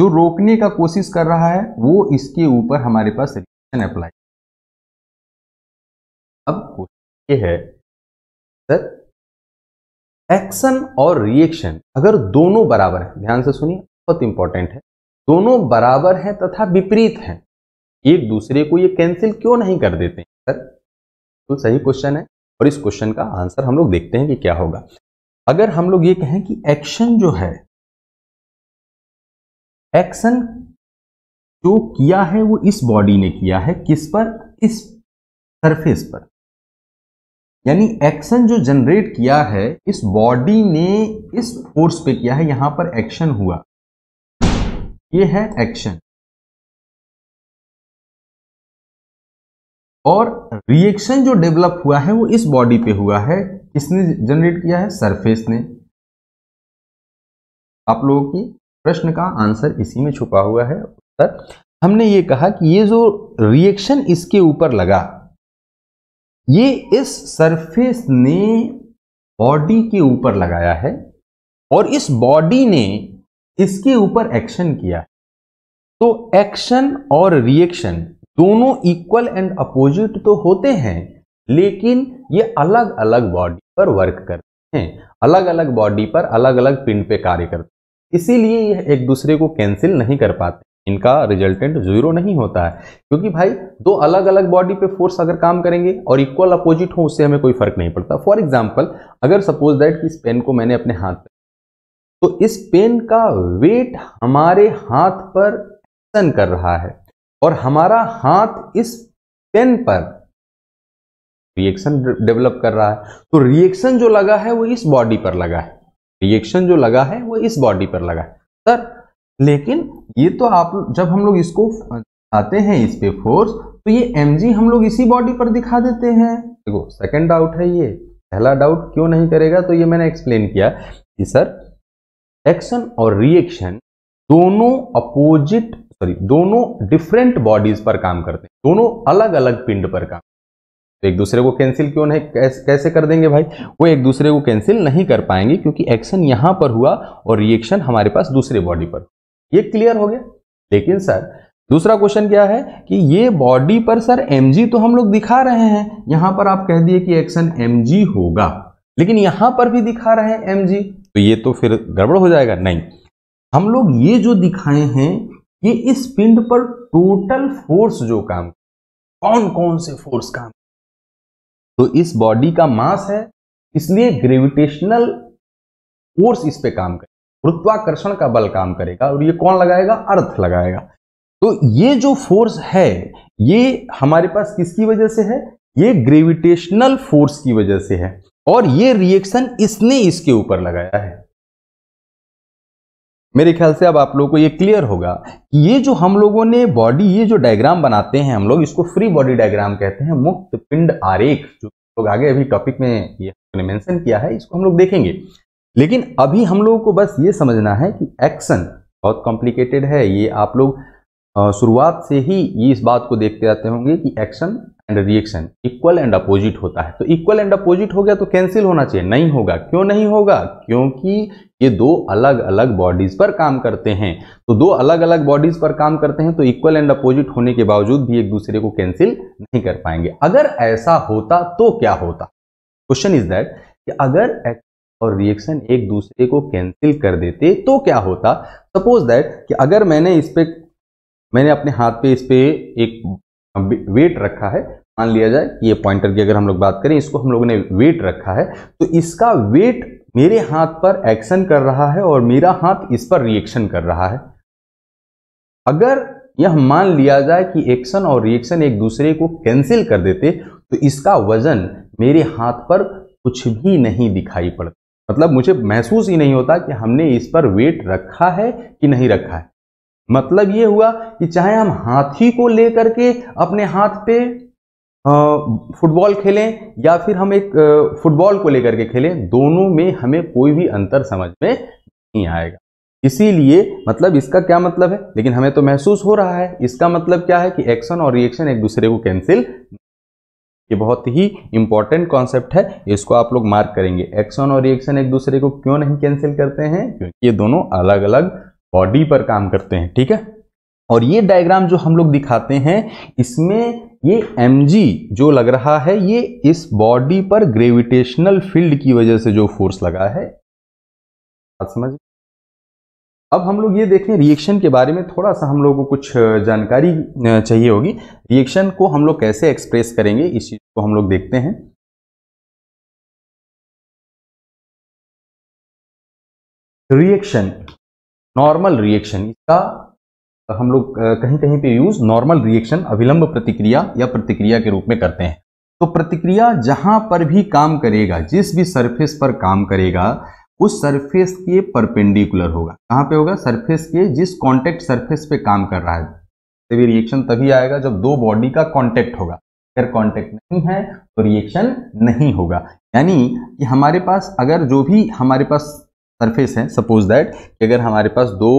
जो रोकने का कोशिश कर रहा है वो इसके ऊपर हमारे पास रिएक्शन अप्लाई अब ये है सर एक्शन और रिएक्शन अगर दोनों बराबर है ध्यान से सुनिए बहुत इंपॉर्टेंट है दोनों बराबर है तथा विपरीत है एक दूसरे को ये कैंसिल क्यों नहीं कर देते सर तो सही क्वेश्चन है और इस क्वेश्चन का आंसर हम लोग देखते हैं कि क्या होगा अगर हम लोग ये कहें कि एक्शन जो है एक्शन जो किया है वो इस बॉडी ने किया है किस पर इस सरफेस पर यानी एक्शन जो जनरेट किया है इस बॉडी ने इस फोर्स पे किया है यहां पर एक्शन हुआ ये है एक्शन और रिएक्शन जो डेवलप हुआ है वो इस बॉडी पे हुआ है किसने जनरेट किया है सरफेस ने आप लोगों की प्रश्न का आंसर इसी में छुपा हुआ है उत्तर हमने ये कहा कि ये जो रिएक्शन इसके ऊपर लगा ये इस सरफेस ने बॉडी के ऊपर लगाया है और इस बॉडी ने इसके ऊपर एक्शन किया तो एक्शन और रिएक्शन दोनों इक्वल एंड अपोजिट तो होते हैं लेकिन ये अलग अलग बॉडी पर वर्क करते हैं अलग अलग बॉडी पर अलग अलग पिंड पे कार्य करते हैं इसीलिए यह एक दूसरे को कैंसिल नहीं कर पाते इनका रिजल्टेंट जीरो नहीं होता है क्योंकि भाई दो अलग अलग बॉडी पे फोर्स अगर काम करेंगे और इक्वल अपोजिट हो उससे हमें कोई फर्क नहीं पड़ता फॉर एग्जाम्पल अगर सपोज दैट कि इस पेन को मैंने अपने हाथ पर तो इस पेन का वेट हमारे हाथ पर एक्शन कर रहा है और हमारा हाथ इस पेन पर रिएक्शन डेवलप कर रहा है तो रिएक्शन जो लगा है वो इस बॉडी पर लगा है रिएक्शन जो लगा है वो इस बॉडी पर लगा है सर लेकिन ये तो आप जब हम लोग इसको आते हैं इस पे फोर्स तो ये एम हम लोग इसी बॉडी पर दिखा देते हैं देखो सेकेंड डाउट है ये पहला डाउट क्यों नहीं करेगा तो ये मैंने एक्सप्लेन किया कि सर एक्शन और रिएक्शन दोनों अपोजिट सॉरी दोनों डिफरेंट बॉडीज पर काम करते हैं दोनों अलग अलग पिंड पर काम तो एक दूसरे को कैंसिल क्यों नहीं कैसे, कैसे कर देंगे भाई वो एक दूसरे को कैंसिल नहीं कर पाएंगे क्योंकि एक्शन यहां पर हुआ और रिएक्शन हमारे पास दूसरे बॉडी पर ये क्लियर हो गया लेकिन सर दूसरा क्वेश्चन क्या है कि ये बॉडी पर सर एम तो हम लोग दिखा रहे हैं यहां पर आप कह दिए कि एक्शन एम होगा लेकिन यहां पर भी दिखा रहे हैं एम तो ये तो फिर गड़बड़ हो जाएगा नहीं हम लोग ये जो दिखाए हैं ये इस पिंड पर टोटल फोर्स जो काम कौन कौन से फोर्स काम तो इस बॉडी का मास है इसलिए ग्रेविटेशनल फोर्स इस पे काम कर गुरुत्वाकर्षण का बल काम करेगा और ये कौन लगाएगा अर्थ लगाएगा तो ये जो फोर्स है ये हमारे पास किसकी वजह से है ये ग्रेविटेशनल फोर्स की वजह से है और ये रिएक्शन इसने इसके ऊपर लगाया है मेरे ख्याल से अब आप लोगों को ये क्लियर होगा कि ये जो हम लोगों ने बॉडी ये जो डायग्राम बनाते हैं हम लोग इसको फ्री बॉडी डायग्राम कहते हैं मुक्त पिंड आरेख जो लोग आगे अभी टॉपिक में ये मेंशन किया है इसको हम लोग देखेंगे लेकिन अभी हम लोगों को बस ये समझना है कि एक्शन बहुत कॉम्प्लिकेटेड है ये आप लोग शुरुआत से ही ये इस बात को देखते रहते होंगे कि action and reaction equal and opposite होता है तो इक्वल एंड अपोजिट हो गया तो कैंसिल होना चाहिए नहीं होगा क्यों नहीं होगा क्योंकि ये दो अलग अलग बॉडीज पर काम करते हैं तो दो अलग अलग बॉडीज पर काम करते हैं तो इक्वल एंड अपोजिट होने के बावजूद भी एक दूसरे को कैंसिल नहीं कर पाएंगे अगर ऐसा होता तो क्या होता क्वेश्चन इज दैट अगर और रिएक्शन एक दूसरे को कैंसिल कर देते तो क्या होता सपोज दैट कि अगर मैंने इस पर मैंने अपने हाथ पे इस पर एक वेट रखा है मान लिया जाए कि ये पॉइंटर की अगर हम लोग बात करें इसको हम लोगों ने वेट रखा है तो इसका वेट मेरे हाथ पर एक्शन कर रहा है और मेरा हाथ इस पर रिएक्शन कर रहा है अगर यह मान लिया जाए कि एक्शन और रिएक्शन एक दूसरे को कैंसिल कर देते तो इसका वजन मेरे हाथ पर कुछ भी नहीं दिखाई पड़ता मतलब मुझे महसूस ही नहीं होता कि हमने इस पर वेट रखा है कि नहीं रखा है मतलब ये हुआ कि चाहे हम हाथी को लेकर के अपने हाथ पे फुटबॉल खेलें या फिर हम एक फुटबॉल को लेकर के खेलें दोनों में हमें कोई भी अंतर समझ में नहीं आएगा इसीलिए मतलब इसका क्या मतलब है लेकिन हमें तो महसूस हो रहा है इसका मतलब क्या है कि एक्शन और रिएक्शन एक दूसरे को कैंसिल ये बहुत ही इंपॉर्टेंट कॉन्सेप्ट है इसको आप लोग मार्क करेंगे एक्शन और रिएक्शन एक दूसरे को क्यों नहीं कैंसिल करते हैं क्योंकि ये दोनों अलग अलग बॉडी पर काम करते हैं ठीक है और ये डायग्राम जो हम लोग दिखाते हैं इसमें ये एम जो लग रहा है ये इस बॉडी पर ग्रेविटेशनल फील्ड की वजह से जो फोर्स लगा है समझ अब हम लोग ये देखें रिएक्शन के बारे में थोड़ा सा हम लोगों को कुछ जानकारी चाहिए होगी रिएक्शन को हम लोग कैसे एक्सप्रेस करेंगे इस चीज़ को हम लोग देखते हैं रिएक्शन नॉर्मल रिएक्शन इसका हम लोग कहीं कहीं पे यूज नॉर्मल रिएक्शन अविलंब प्रतिक्रिया या प्रतिक्रिया के रूप में करते हैं तो प्रतिक्रिया जहां पर भी काम करेगा जिस भी सरफेस पर काम करेगा उस सरफेस के परपेंडिकुलर होगा कहाँ पे होगा सरफेस के जिस कांटेक्ट सरफेस पे काम कर रहा है तो ये रिएक्शन तभी आएगा जब दो बॉडी का कांटेक्ट होगा अगर कांटेक्ट नहीं है तो रिएक्शन नहीं होगा यानी कि हमारे पास अगर जो भी हमारे पास सरफेस है सपोज दैट कि अगर हमारे पास दो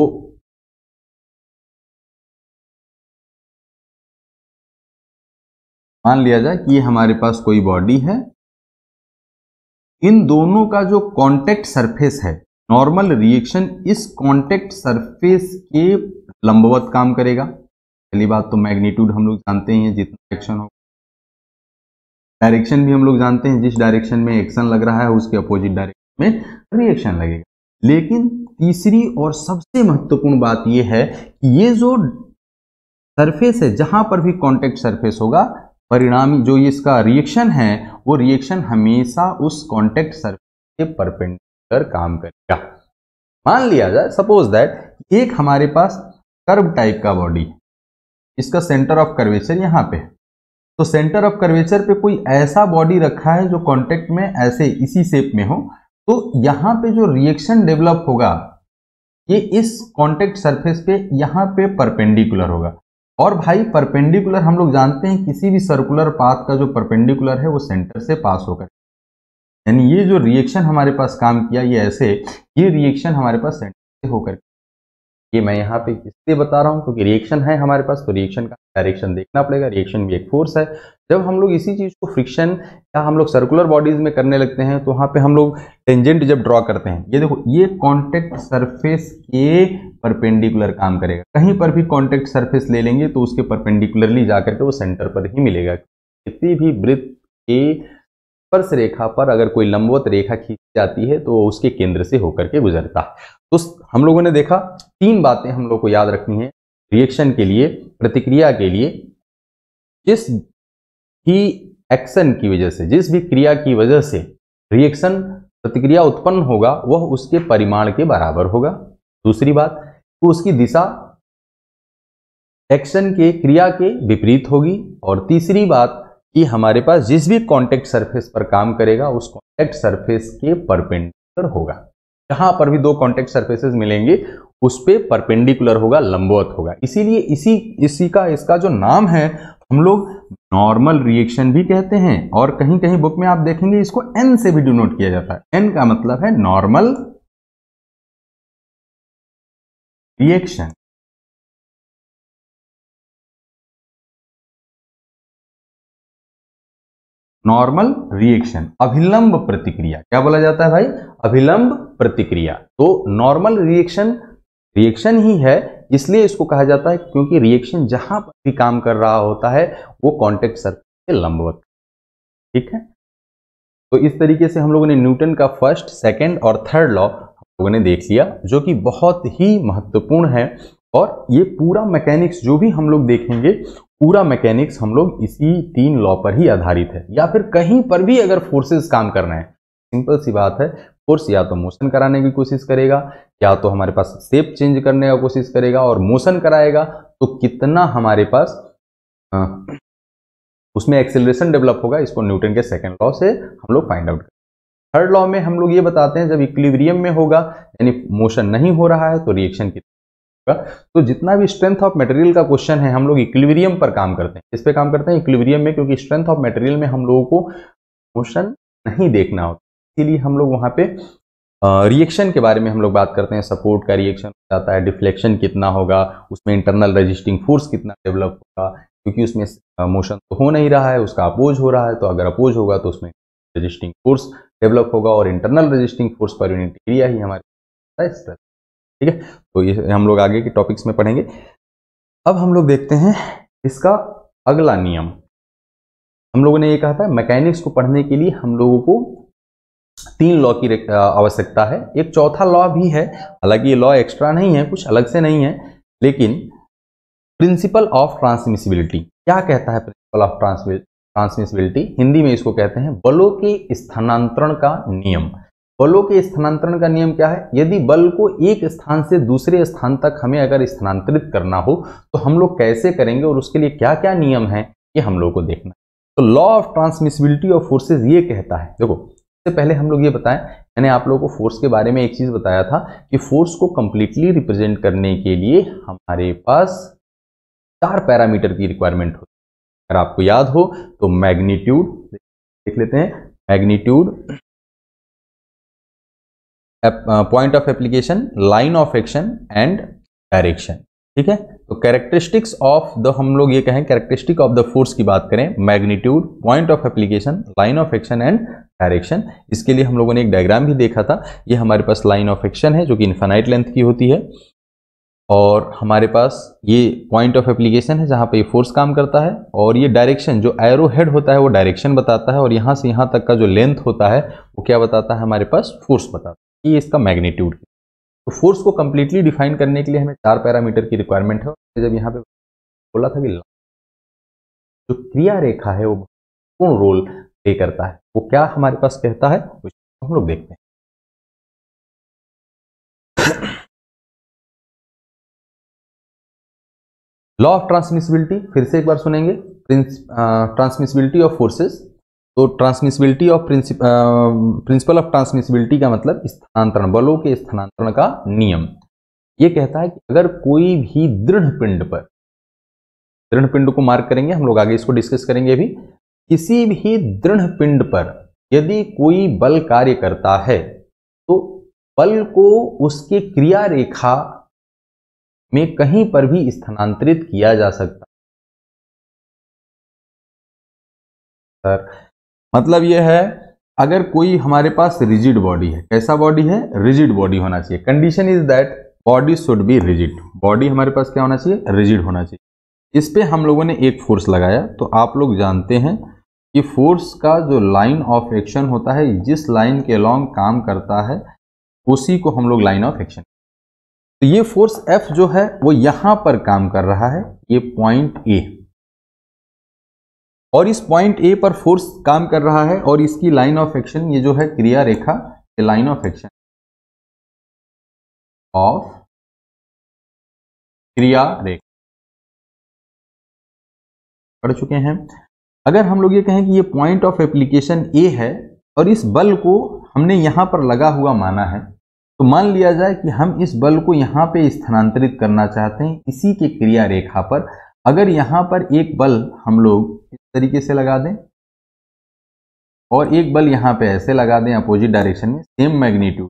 मान लिया जाए कि ये हमारे पास कोई बॉडी है इन दोनों का जो कॉन्टेक्ट सरफेस है नॉर्मल रिएक्शन इस कॉन्टेक्ट सरफेस के लंबवत काम करेगा पहली बात तो मैग्नीट्यूड हम लोग जानते हैं जितना एक्शन हो डायरेक्शन भी हम लोग जानते हैं जिस डायरेक्शन में एक्शन लग रहा है उसके अपोजिट डायरेक्शन में रिएक्शन लगेगा लेकिन तीसरी और सबसे महत्वपूर्ण बात यह है कि ये जो सरफेस है जहां पर भी कॉन्टेक्ट सरफेस होगा परिणाम जो इसका रिएक्शन है वो रिएक्शन हमेशा उस कॉन्टेक्ट सर्फेस के परपेंडिकुलर काम करेगा मान लिया जाए सपोज दैट एक हमारे पास कर्व टाइप का बॉडी इसका सेंटर ऑफ कर्वेचर यहाँ पे तो सेंटर ऑफ कर्वेचर पे कोई ऐसा बॉडी रखा है जो कांटेक्ट में ऐसे इसी शेप में हो तो यहाँ पे जो रिएक्शन डेवलप होगा ये इस कांटेक्ट सरफेस पे यहाँ पे परपेंडिकुलर होगा और भाई परपेंडिकुलर हम लोग जानते हैं किसी भी सर्कुलर पाथ का जो परपेंडिकुलर है वो सेंटर से पास होकर यानी ये जो रिएक्शन हमारे पास काम किया ये ऐसे ये रिएक्शन हमारे पास सेंटर से होकर ये मैं यहाँ पे इसलिए बता रहा हूँ क्योंकि रिएक्शन है हमारे पास तो रिएक्शन का डायरेक्शन देखना पड़ेगा रिएक्शन भी एक फोर्स है जब हम लोग इसी चीज़ को फ्रिक्शन या हम लोग सर्कुलर बॉडीज में करने लगते हैं तो वहाँ पे हम लोग टेंजेंट जब ड्रॉ करते हैं ये देखो ये कॉन्टेक्ट सरफेस के परपेंडिकुलर काम करेगा कहीं पर भी कॉन्टेक्ट सरफेस ले लेंगे तो उसके परपेंडिकुलरली जा करके वो सेंटर पर ही मिलेगा किसी भी वृत्त के स्पर्श रेखा पर अगर कोई लंबवत रेखा खींच जाती है तो उसके केंद्र से होकर के गुजरता है तो हम लोगों ने देखा तीन बातें हम लोग को याद रखनी है रिएक्शन के लिए प्रतिक्रिया के लिए जिस की एक्शन की वजह से जिस भी क्रिया की वजह से रिएक्शन प्रतिक्रिया उत्पन्न होगा वह उसके परिमाण के बराबर होगा दूसरी बात तो उसकी दिशा एक्शन के क्रिया के विपरीत होगी और तीसरी बात कि हमारे पास जिस भी कॉन्टेक्ट सरफेस पर काम करेगा उस कॉन्टेक्ट सरफेस के परपेंडिकुलर होगा जहां पर भी दो कॉन्टेक्ट सरफेसेस मिलेंगे उस पर परपेंडिकुलर होगा लंबवत होगा इसीलिए इसी इसी का इसका जो नाम है हम लोग नॉर्मल रिएक्शन भी कहते हैं और कहीं कहीं बुक में आप देखेंगे इसको एन से भी डिनोट किया जाता है एन का मतलब है नॉर्मल रिएक्शन नॉर्मल रिएक्शन अभिलंब प्रतिक्रिया क्या बोला जाता है भाई अभिलंब प्रतिक्रिया तो नॉर्मल रिएक्शन रिएक्शन ही है इसलिए इसको कहा जाता है क्योंकि रिएक्शन जहां पर भी काम कर रहा होता है वो कॉन्टेक्ट सर्कल के लंबवत ठीक है तो इस तरीके से हम लोगों ने न्यूटन का फर्स्ट सेकेंड और थर्ड लॉ हम लोगों ने देख लिया जो कि बहुत ही महत्वपूर्ण है और ये पूरा मैकेनिक्स जो भी हम लोग देखेंगे पूरा मैकेनिक्स हम लोग इसी तीन लॉ पर ही आधारित है या फिर कहीं पर भी अगर फोर्सेस काम कर रहे हैं सिंपल सी बात है फोर्स या तो मोशन कराने की कोशिश करेगा या तो हमारे पास सेप चेंज करने का कोशिश करेगा और मोशन कराएगा तो कितना हमारे पास आ, उसमें एक्सेलरेशन डेवलप होगा इसको न्यूटन के सेकेंड लॉ से हम लोग फाइंड आउट थर्ड लॉ में हम लोग ये बताते हैं जब इक्लिवरियम में होगा यानी मोशन नहीं हो रहा है तो रिएक्शन की तो जितना भी स्ट्रेंथ ऑफ मटेरियल का क्वेश्चन है हम लोग इक्लिब्रियम पर काम करते हैं इस पर काम करते हैं इक्लिब्रियम में क्योंकि स्ट्रेंथ ऑफ मटेरियल में हम लोगों को मोशन नहीं देखना होता इसीलिए हम लोग वहाँ पे रिएक्शन के बारे में हम लोग बात करते हैं सपोर्ट का रिएक्शन जाता है डिफ्लेक्शन कितना होगा उसमें इंटरनल रजिस्टिंग फोर्स कितना डेवलप होगा क्योंकि उसमें मोशन तो हो नहीं रहा है उसका अपोज हो रहा है तो अगर अपोज होगा तो उसमें रजिस्टिंग फोर्स डेवलप होगा और इंटरनल रजिस्टिंग फोर्स पर यूनिट एरिया ही हमारे ठीक है तो ये हम लोग आगे के टॉपिक्स में पढ़ेंगे अब हम लोग देखते हैं इसका अगला नियम हम लोगों ने ये कहा था मैकेनिक्स को पढ़ने के लिए हम लोगों को तीन लॉ की आवश्यकता है एक चौथा लॉ भी है हालांकि ये लॉ एक्स्ट्रा नहीं है कुछ अलग से नहीं है लेकिन प्रिंसिपल ऑफ ट्रांसमिसिबिलिटी क्या कहता है प्रिंसिपल ऑफ ट्रांसमिसिबिलिटी हिंदी में इसको कहते हैं बलों के स्थानांतरण का नियम बलों के स्थानांतरण का नियम क्या है यदि बल को एक स्थान से दूसरे स्थान तक हमें अगर स्थानांतरित करना हो तो हम लोग कैसे करेंगे और उसके लिए क्या क्या नियम है ये हम लोग को देखना तो law of transmissibility of forces ये कहता है देखो इससे पहले हम लोग ये बताएं मैंने आप लोगों को फोर्स के बारे में एक चीज़ बताया था कि फोर्स को कंप्लीटली रिप्रेजेंट करने के लिए हमारे पास चार पैरामीटर की रिक्वायरमेंट होती है अगर आपको याद हो तो मैग्नीट्यूड देख लेते हैं magnitude point of application line of action and direction ठीक है तो कैरेक्टरिस्टिक्स ऑफ द हम लोग ये कहें कैरेक्टरिस्टिक ऑफ द फोर्स की बात करें magnitude point of application line of action and direction इसके लिए हम लोगों ने एक डायग्राम भी देखा था ये हमारे पास लाइन ऑफ एक्शन है जो कि इन्फेनाइट लेंथ की होती है और हमारे पास ये पॉइंट ऑफ एप्लीकेशन है जहाँ पे ये फोर्स काम करता है और ये डायरेक्शन जो एरो हेड होता है वो डायरेक्शन बताता है और यहाँ से यहाँ तक का जो लेंथ होता है वो क्या बताता है हमारे पास फोर्स बताता है ये इसका मैग्नीट्यूड तो फोर्स को कम्प्लीटली डिफाइन करने के लिए हमें चार पैरामीटर की रिक्वायरमेंट है जब यहाँ पे बोला था कि जो क्रिया रेखा है वो पूर्ण रोल प्ले करता है वो क्या हमारे पास कहता है हम लोग देखते हैं लॉ ऑफ ट्रांसमिसिबिलिटी फिर से एक बार सुनेंगे ट्रांसमिसिबिलिटी ऑफ फोर्सेस तो transmissibility of principle of transmissibility का मतलब स्थानांतरण बलों के स्थानांतरण का नियम ये कहता है कि अगर कोई भी दृढ़ पिंड पर दृढ़ पिंड को मार्क करेंगे हम लोग आगे इसको डिस्कस करेंगे अभी किसी भी दृढ़ पिंड पर यदि कोई बल कार्य करता है तो बल को उसके क्रिया रेखा में कहीं पर भी स्थानांतरित किया जा सकता सर मतलब ये है अगर कोई हमारे पास रिजिड बॉडी है कैसा बॉडी है रिजिड बॉडी होना चाहिए condition is that body should be rigid body हमारे पास क्या होना चाहिए रिजिड होना चाहिए इस पर हम लोगों ने एक फोर्स लगाया तो आप लोग जानते हैं कि फोर्स का जो लाइन ऑफ एक्शन होता है जिस लाइन के अलॉन्ग काम करता है उसी को हम लोग लाइन ऑफ एक्शन तो ये फोर्स एफ जो है वो यहाँ पर काम कर रहा है ये पॉइंट ए और इस पॉइंट ए पर फोर्स काम कर रहा है और इसकी लाइन ऑफ एक्शन ये जो है क्रिया रेखा ये लाइन ऑफ एक्शन ऑफ क्रिया रेखा पढ़ चुके हैं अगर हम लोग ये कहें कि ये पॉइंट ऑफ एप्लीकेशन ए है और इस बल को हमने यहां पर लगा हुआ माना है तो मान लिया जाए कि हम इस बल को यहां पे स्थानांतरित करना चाहते हैं इसी के क्रिया रेखा पर अगर यहाँ पर एक बल हम लोग इस तरीके से लगा दें और एक बल यहाँ पे ऐसे लगा दें अपोजिट डायरेक्शन में सेम मैग्नीट्यूड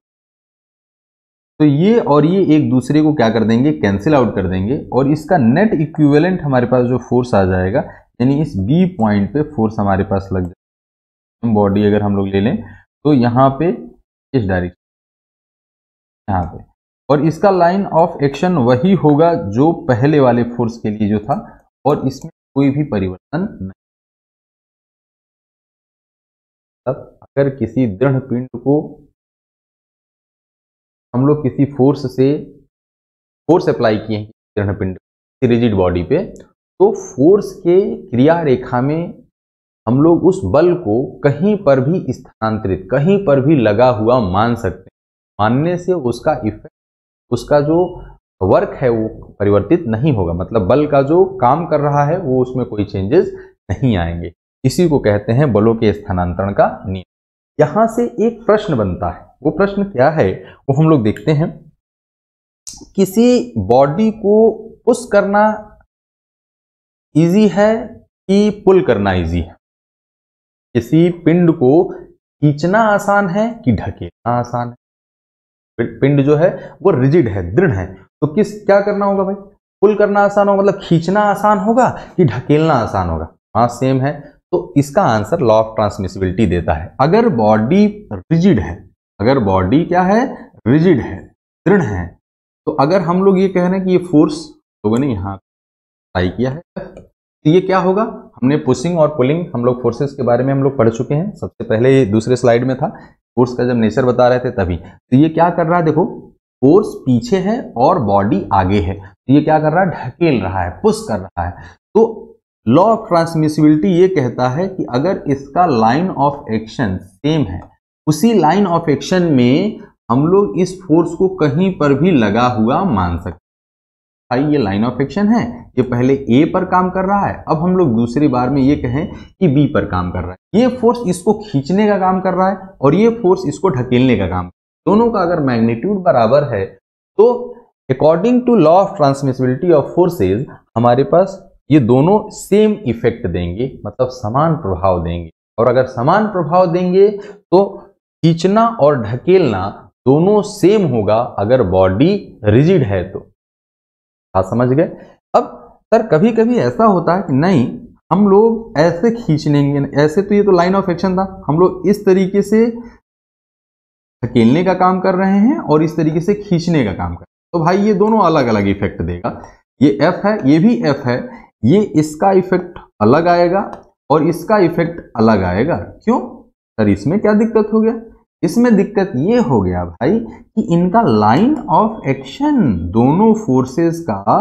तो ये और ये एक दूसरे को क्या कर देंगे कैंसिल आउट कर देंगे और इसका नेट इक्विवेलेंट हमारे पास जो फोर्स आ जाएगा यानी इस बी पॉइंट पे फोर्स हमारे पास लग जाएगा बॉडी अगर हम लोग ले लें तो यहाँ पे इस डायरेक्शन यहाँ पे और इसका लाइन ऑफ एक्शन वही होगा जो पहले वाले फोर्स के लिए जो था और इसमें कोई भी परिवर्तन नहीं तब अगर किसी दृढ़ पिंड को हम लोग किसी फोर्स से फोर्स अप्लाई किए हैं दृढ़ पिंड रिजिड बॉडी पे तो फोर्स के क्रिया रेखा में हम लोग उस बल को कहीं पर भी स्थानांतरित कहीं पर भी लगा हुआ मान सकते हैं मानने से उसका इफेक्ट उसका जो वर्क है वो परिवर्तित नहीं होगा मतलब बल का जो काम कर रहा है वो उसमें कोई चेंजेस नहीं आएंगे इसी को कहते हैं बलों के स्थानांतरण का नियम यहां से एक प्रश्न बनता है वो प्रश्न क्या है वो हम लोग देखते हैं किसी बॉडी को पुश करना इजी है कि पुल करना इजी है किसी पिंड को खींचना आसान है कि ढकेलना आसान है पिंड जो है वो रिजिड है दृढ़ है तो किस क्या करना होगा भाई पुल करना आसान होगा मतलब खींचना आसान होगा कि ढकेलना आसान होगा हाँ सेम है तो इसका आंसर लॉ ऑफ ट्रांसमिसिबिलिटी देता है अगर बॉडी रिजिड है अगर बॉडी क्या है रिजिड है दृढ़ है तो अगर हम लोग ये कह रहे हैं कि ये फोर्स लोगों ने यहाँ अप्लाई किया है तो ये क्या होगा हमने पुशिंग और पुलिंग हम लोग फोर्सेस के बारे में हम लोग पढ़ चुके हैं सबसे पहले दूसरे स्लाइड में था फोर्स का जब नेचर बता रहे थे तभी तो ये क्या कर रहा है देखो फोर्स पीछे है और बॉडी आगे है तो ये क्या कर रहा है ढकेल रहा है पुश कर रहा है तो लॉ ऑफ ट्रांसमिसिबिलिटी ये कहता है कि अगर इसका लाइन ऑफ एक्शन सेम है उसी लाइन ऑफ एक्शन में हम लोग इस फोर्स को कहीं पर भी लगा हुआ मान सकते भाई हाँ, ये लाइन ऑफ एक्शन है ये पहले ए पर काम कर रहा है अब हम लोग दूसरी बार में ये कहें कि बी पर काम कर रहा है ये फोर्स इसको खींचने का काम कर रहा है और ये फोर्स इसको ढकेलने का काम दोनों का अगर मैग्नीट्यूड बराबर है तो according to law of transmissibility of forces हमारे पास ये दोनों सेम इफेक्ट देंगे मतलब समान प्रभाव देंगे और अगर समान प्रभाव देंगे तो खींचना और ढकेलना दोनों सेम होगा अगर बॉडी रिजिड है तो आप हाँ, समझ गए अब सर कभी कभी ऐसा होता है कि नहीं हम लोग ऐसे खींच लेंगे ऐसे तो ये तो लाइन ऑफ एक्शन था हम लोग इस तरीके से धकेलने का काम कर रहे हैं और इस तरीके से खींचने का काम कर रहे हैं तो भाई ये दोनों अलग अलग इफेक्ट देगा ये एफ है ये भी एफ है ये इसका इफेक्ट अलग आएगा और इसका इफेक्ट अलग आएगा क्यों सर इसमें क्या दिक्कत हो गया इसमें दिक्कत ये हो गया भाई कि इनका लाइन ऑफ एक्शन दोनों फोर्सेस का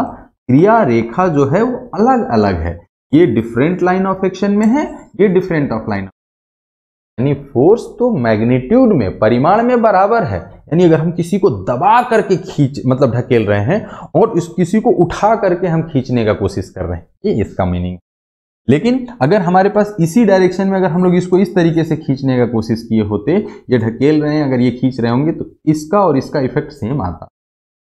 क्रिया रेखा जो है वो अलग अलग है ये डिफरेंट लाइन ऑफ एक्शन में है ये डिफरेंट ऑफ लाइन यानी फोर्स तो मैग्नीट्यूड में परिमाण में बराबर है यानी अगर हम किसी को दबा करके खींच मतलब ढकेल रहे हैं और इस किसी को उठा करके हम खींचने का कोशिश कर रहे हैं ये इसका मीनिंग लेकिन अगर हमारे पास इसी डायरेक्शन में अगर हम लोग इसको इस तरीके से खींचने का कोशिश किए होते ये ढकेल रहे हैं अगर ये खींच रहे होंगे तो इसका और इसका इफेक्ट सेम आता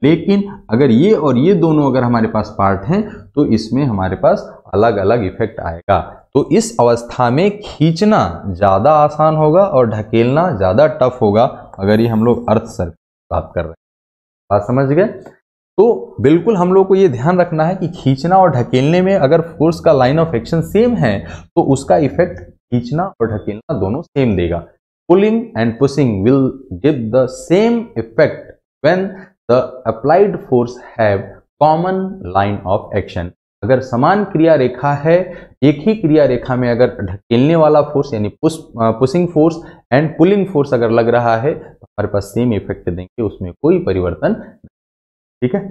लेकिन अगर ये और ये दोनों अगर हमारे पास पार्ट हैं तो इसमें हमारे पास अलग अलग इफेक्ट आएगा तो इस अवस्था में खींचना ज़्यादा आसान होगा और ढकेलना ज़्यादा टफ होगा अगर ये हम लोग अर्थ सर्कल बात कर रहे हैं बात समझ गए बिल्कुल हम लोग को ये ध्यान रखना है कि खींचना और ढकेलने में अगर फोर्स का लाइन ऑफ एक्शन सेम है तो उसका इफेक्ट खींचना और ढकेलना दोनों सेम देगा pulling and pushing will give the same effect when the applied force have common line of action अगर समान क्रिया रेखा है एक ही क्रिया रेखा में अगर ढकेलने वाला फोर्स यानी push pushing force and pulling force अगर लग रहा है तो हमारे पास सेम इफेक्ट देंगे उसमें कोई परिवर्तन ठीक है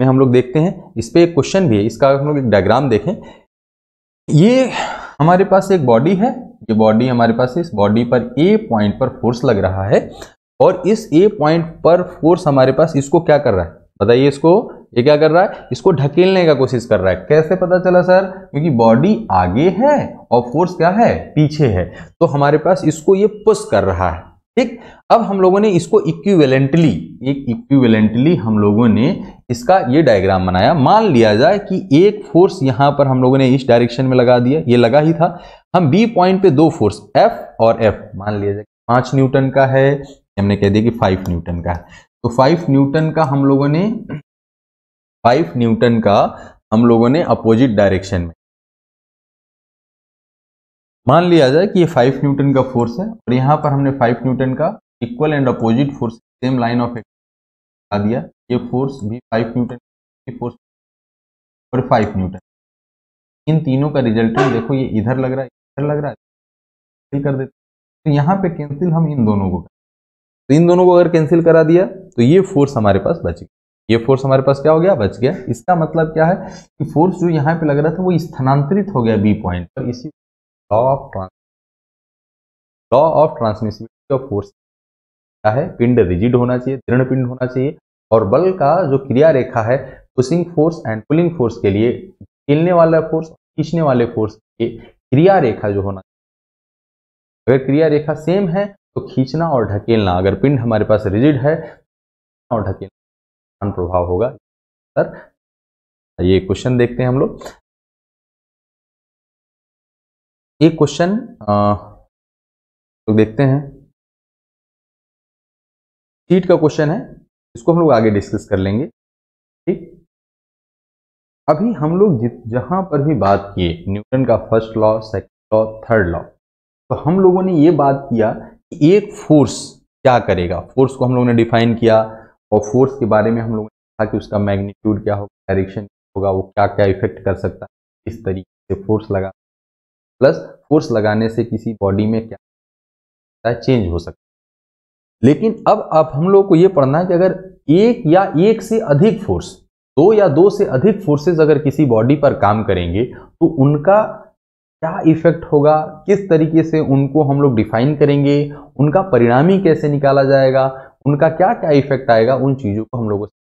में हम लोग देखते हैं इस पर एक क्वेश्चन भी है इसका हम लोग एक डायग्राम देखें ये हमारे पास एक बॉडी है ये बॉडी हमारे पास इस बॉडी पर ए पॉइंट पर फोर्स लग रहा है और इस ए पॉइंट पर फोर्स हमारे पास इसको क्या कर रहा है बताइए इसको ये क्या कर रहा है इसको ढकेलने का कोशिश कर रहा है कैसे पता चला सर क्योंकि बॉडी आगे है और फोर्स क्या है पीछे है तो हमारे पास इसको ये पुश कर रहा है ठीक अब हम लोगों ने इसको इक्विवेलेंटली एक इक्विवेलेंटली हम लोगों ने इसका ये डायग्राम बनाया मान लिया जाए कि एक फोर्स यहां पर हम लोगों ने इस डायरेक्शन में लगा दिया ये लगा ही था हम बी पॉइंट पे दो फोर्स एफ और एफ मान लिया जाए पांच न्यूटन का है हमने कह दिया कि फाइव न्यूटन का है तो फाइव न्यूटन का हम लोगों ने फाइव न्यूटन का हम लोगों ने अपोजिट डायरेक्शन में मान लिया जाए कि ये फाइव न्यूटन का फोर्स है और यहाँ पर हमने फाइव न्यूटन का equal and opposite force same line of action दिया ये फोर्स भी फाइव न्यूटन फोर्स और फाइव न्यूटन इन तीनों का रिजल्ट देखो ये इधर लग रहा है इधर लग रहा है कर देते तो यहाँ पे कैंसिल हम इन दोनों को तो इन दोनों को अगर कैंसिल करा दिया तो ये फोर्स हमारे पास बच गया ये फोर्स हमारे पास क्या हो गया बच गया इसका मतलब क्या है कि फोर्स जो यहाँ पे लग रहा था वो स्थानांतरित हो गया बी पॉइंट पर इसी law of law of of force क्या है पिंड रिजिड होना चाहिए दृढ़ पिंड होना चाहिए और बल का जो क्रिया रेखा है pushing force and pulling force के लिए खेलने वाला फोर्स खींचने वाले फोर्स के क्रिया रेखा जो होना अगर क्रिया रेखा सेम है तो खींचना और ढकेलना अगर पिंड हमारे पास रिजिड है तो और ढकेलना प्रभाव होगा सर ये क्वेश्चन देखते हैं हम लोग एक क्वेश्चन तो देखते हैं सीट का क्वेश्चन है इसको हम लोग आगे डिस्कस कर लेंगे ठीक अभी हम लोग जहां पर भी बात किए न्यूटन का first law second law third law तो हम लोगों ने ये बात किया कि एक फोर्स क्या करेगा फोर्स को हम लोगों ने डिफाइन किया और फोर्स के बारे में हम लोगों ने कहा कि उसका मैग्नीट्यूड क्या होगा डायरेक्शन होगा वो क्या क्या इफेक्ट कर सकता है इस तरीके से फोर्स लगा प्लस फोर्स लगाने से किसी बॉडी में क्या चेंज हो सकता है लेकिन अब आप हम लोग को यह पढ़ना है कि अगर एक या एक से अधिक फोर्स दो या दो से अधिक फोर्सेस अगर किसी बॉडी पर काम करेंगे तो उनका क्या इफेक्ट होगा किस तरीके से उनको हम लोग डिफाइन करेंगे उनका परिणामी कैसे निकाला जाएगा उनका क्या क्या इफेक्ट आएगा उन चीज़ों को हम लोगों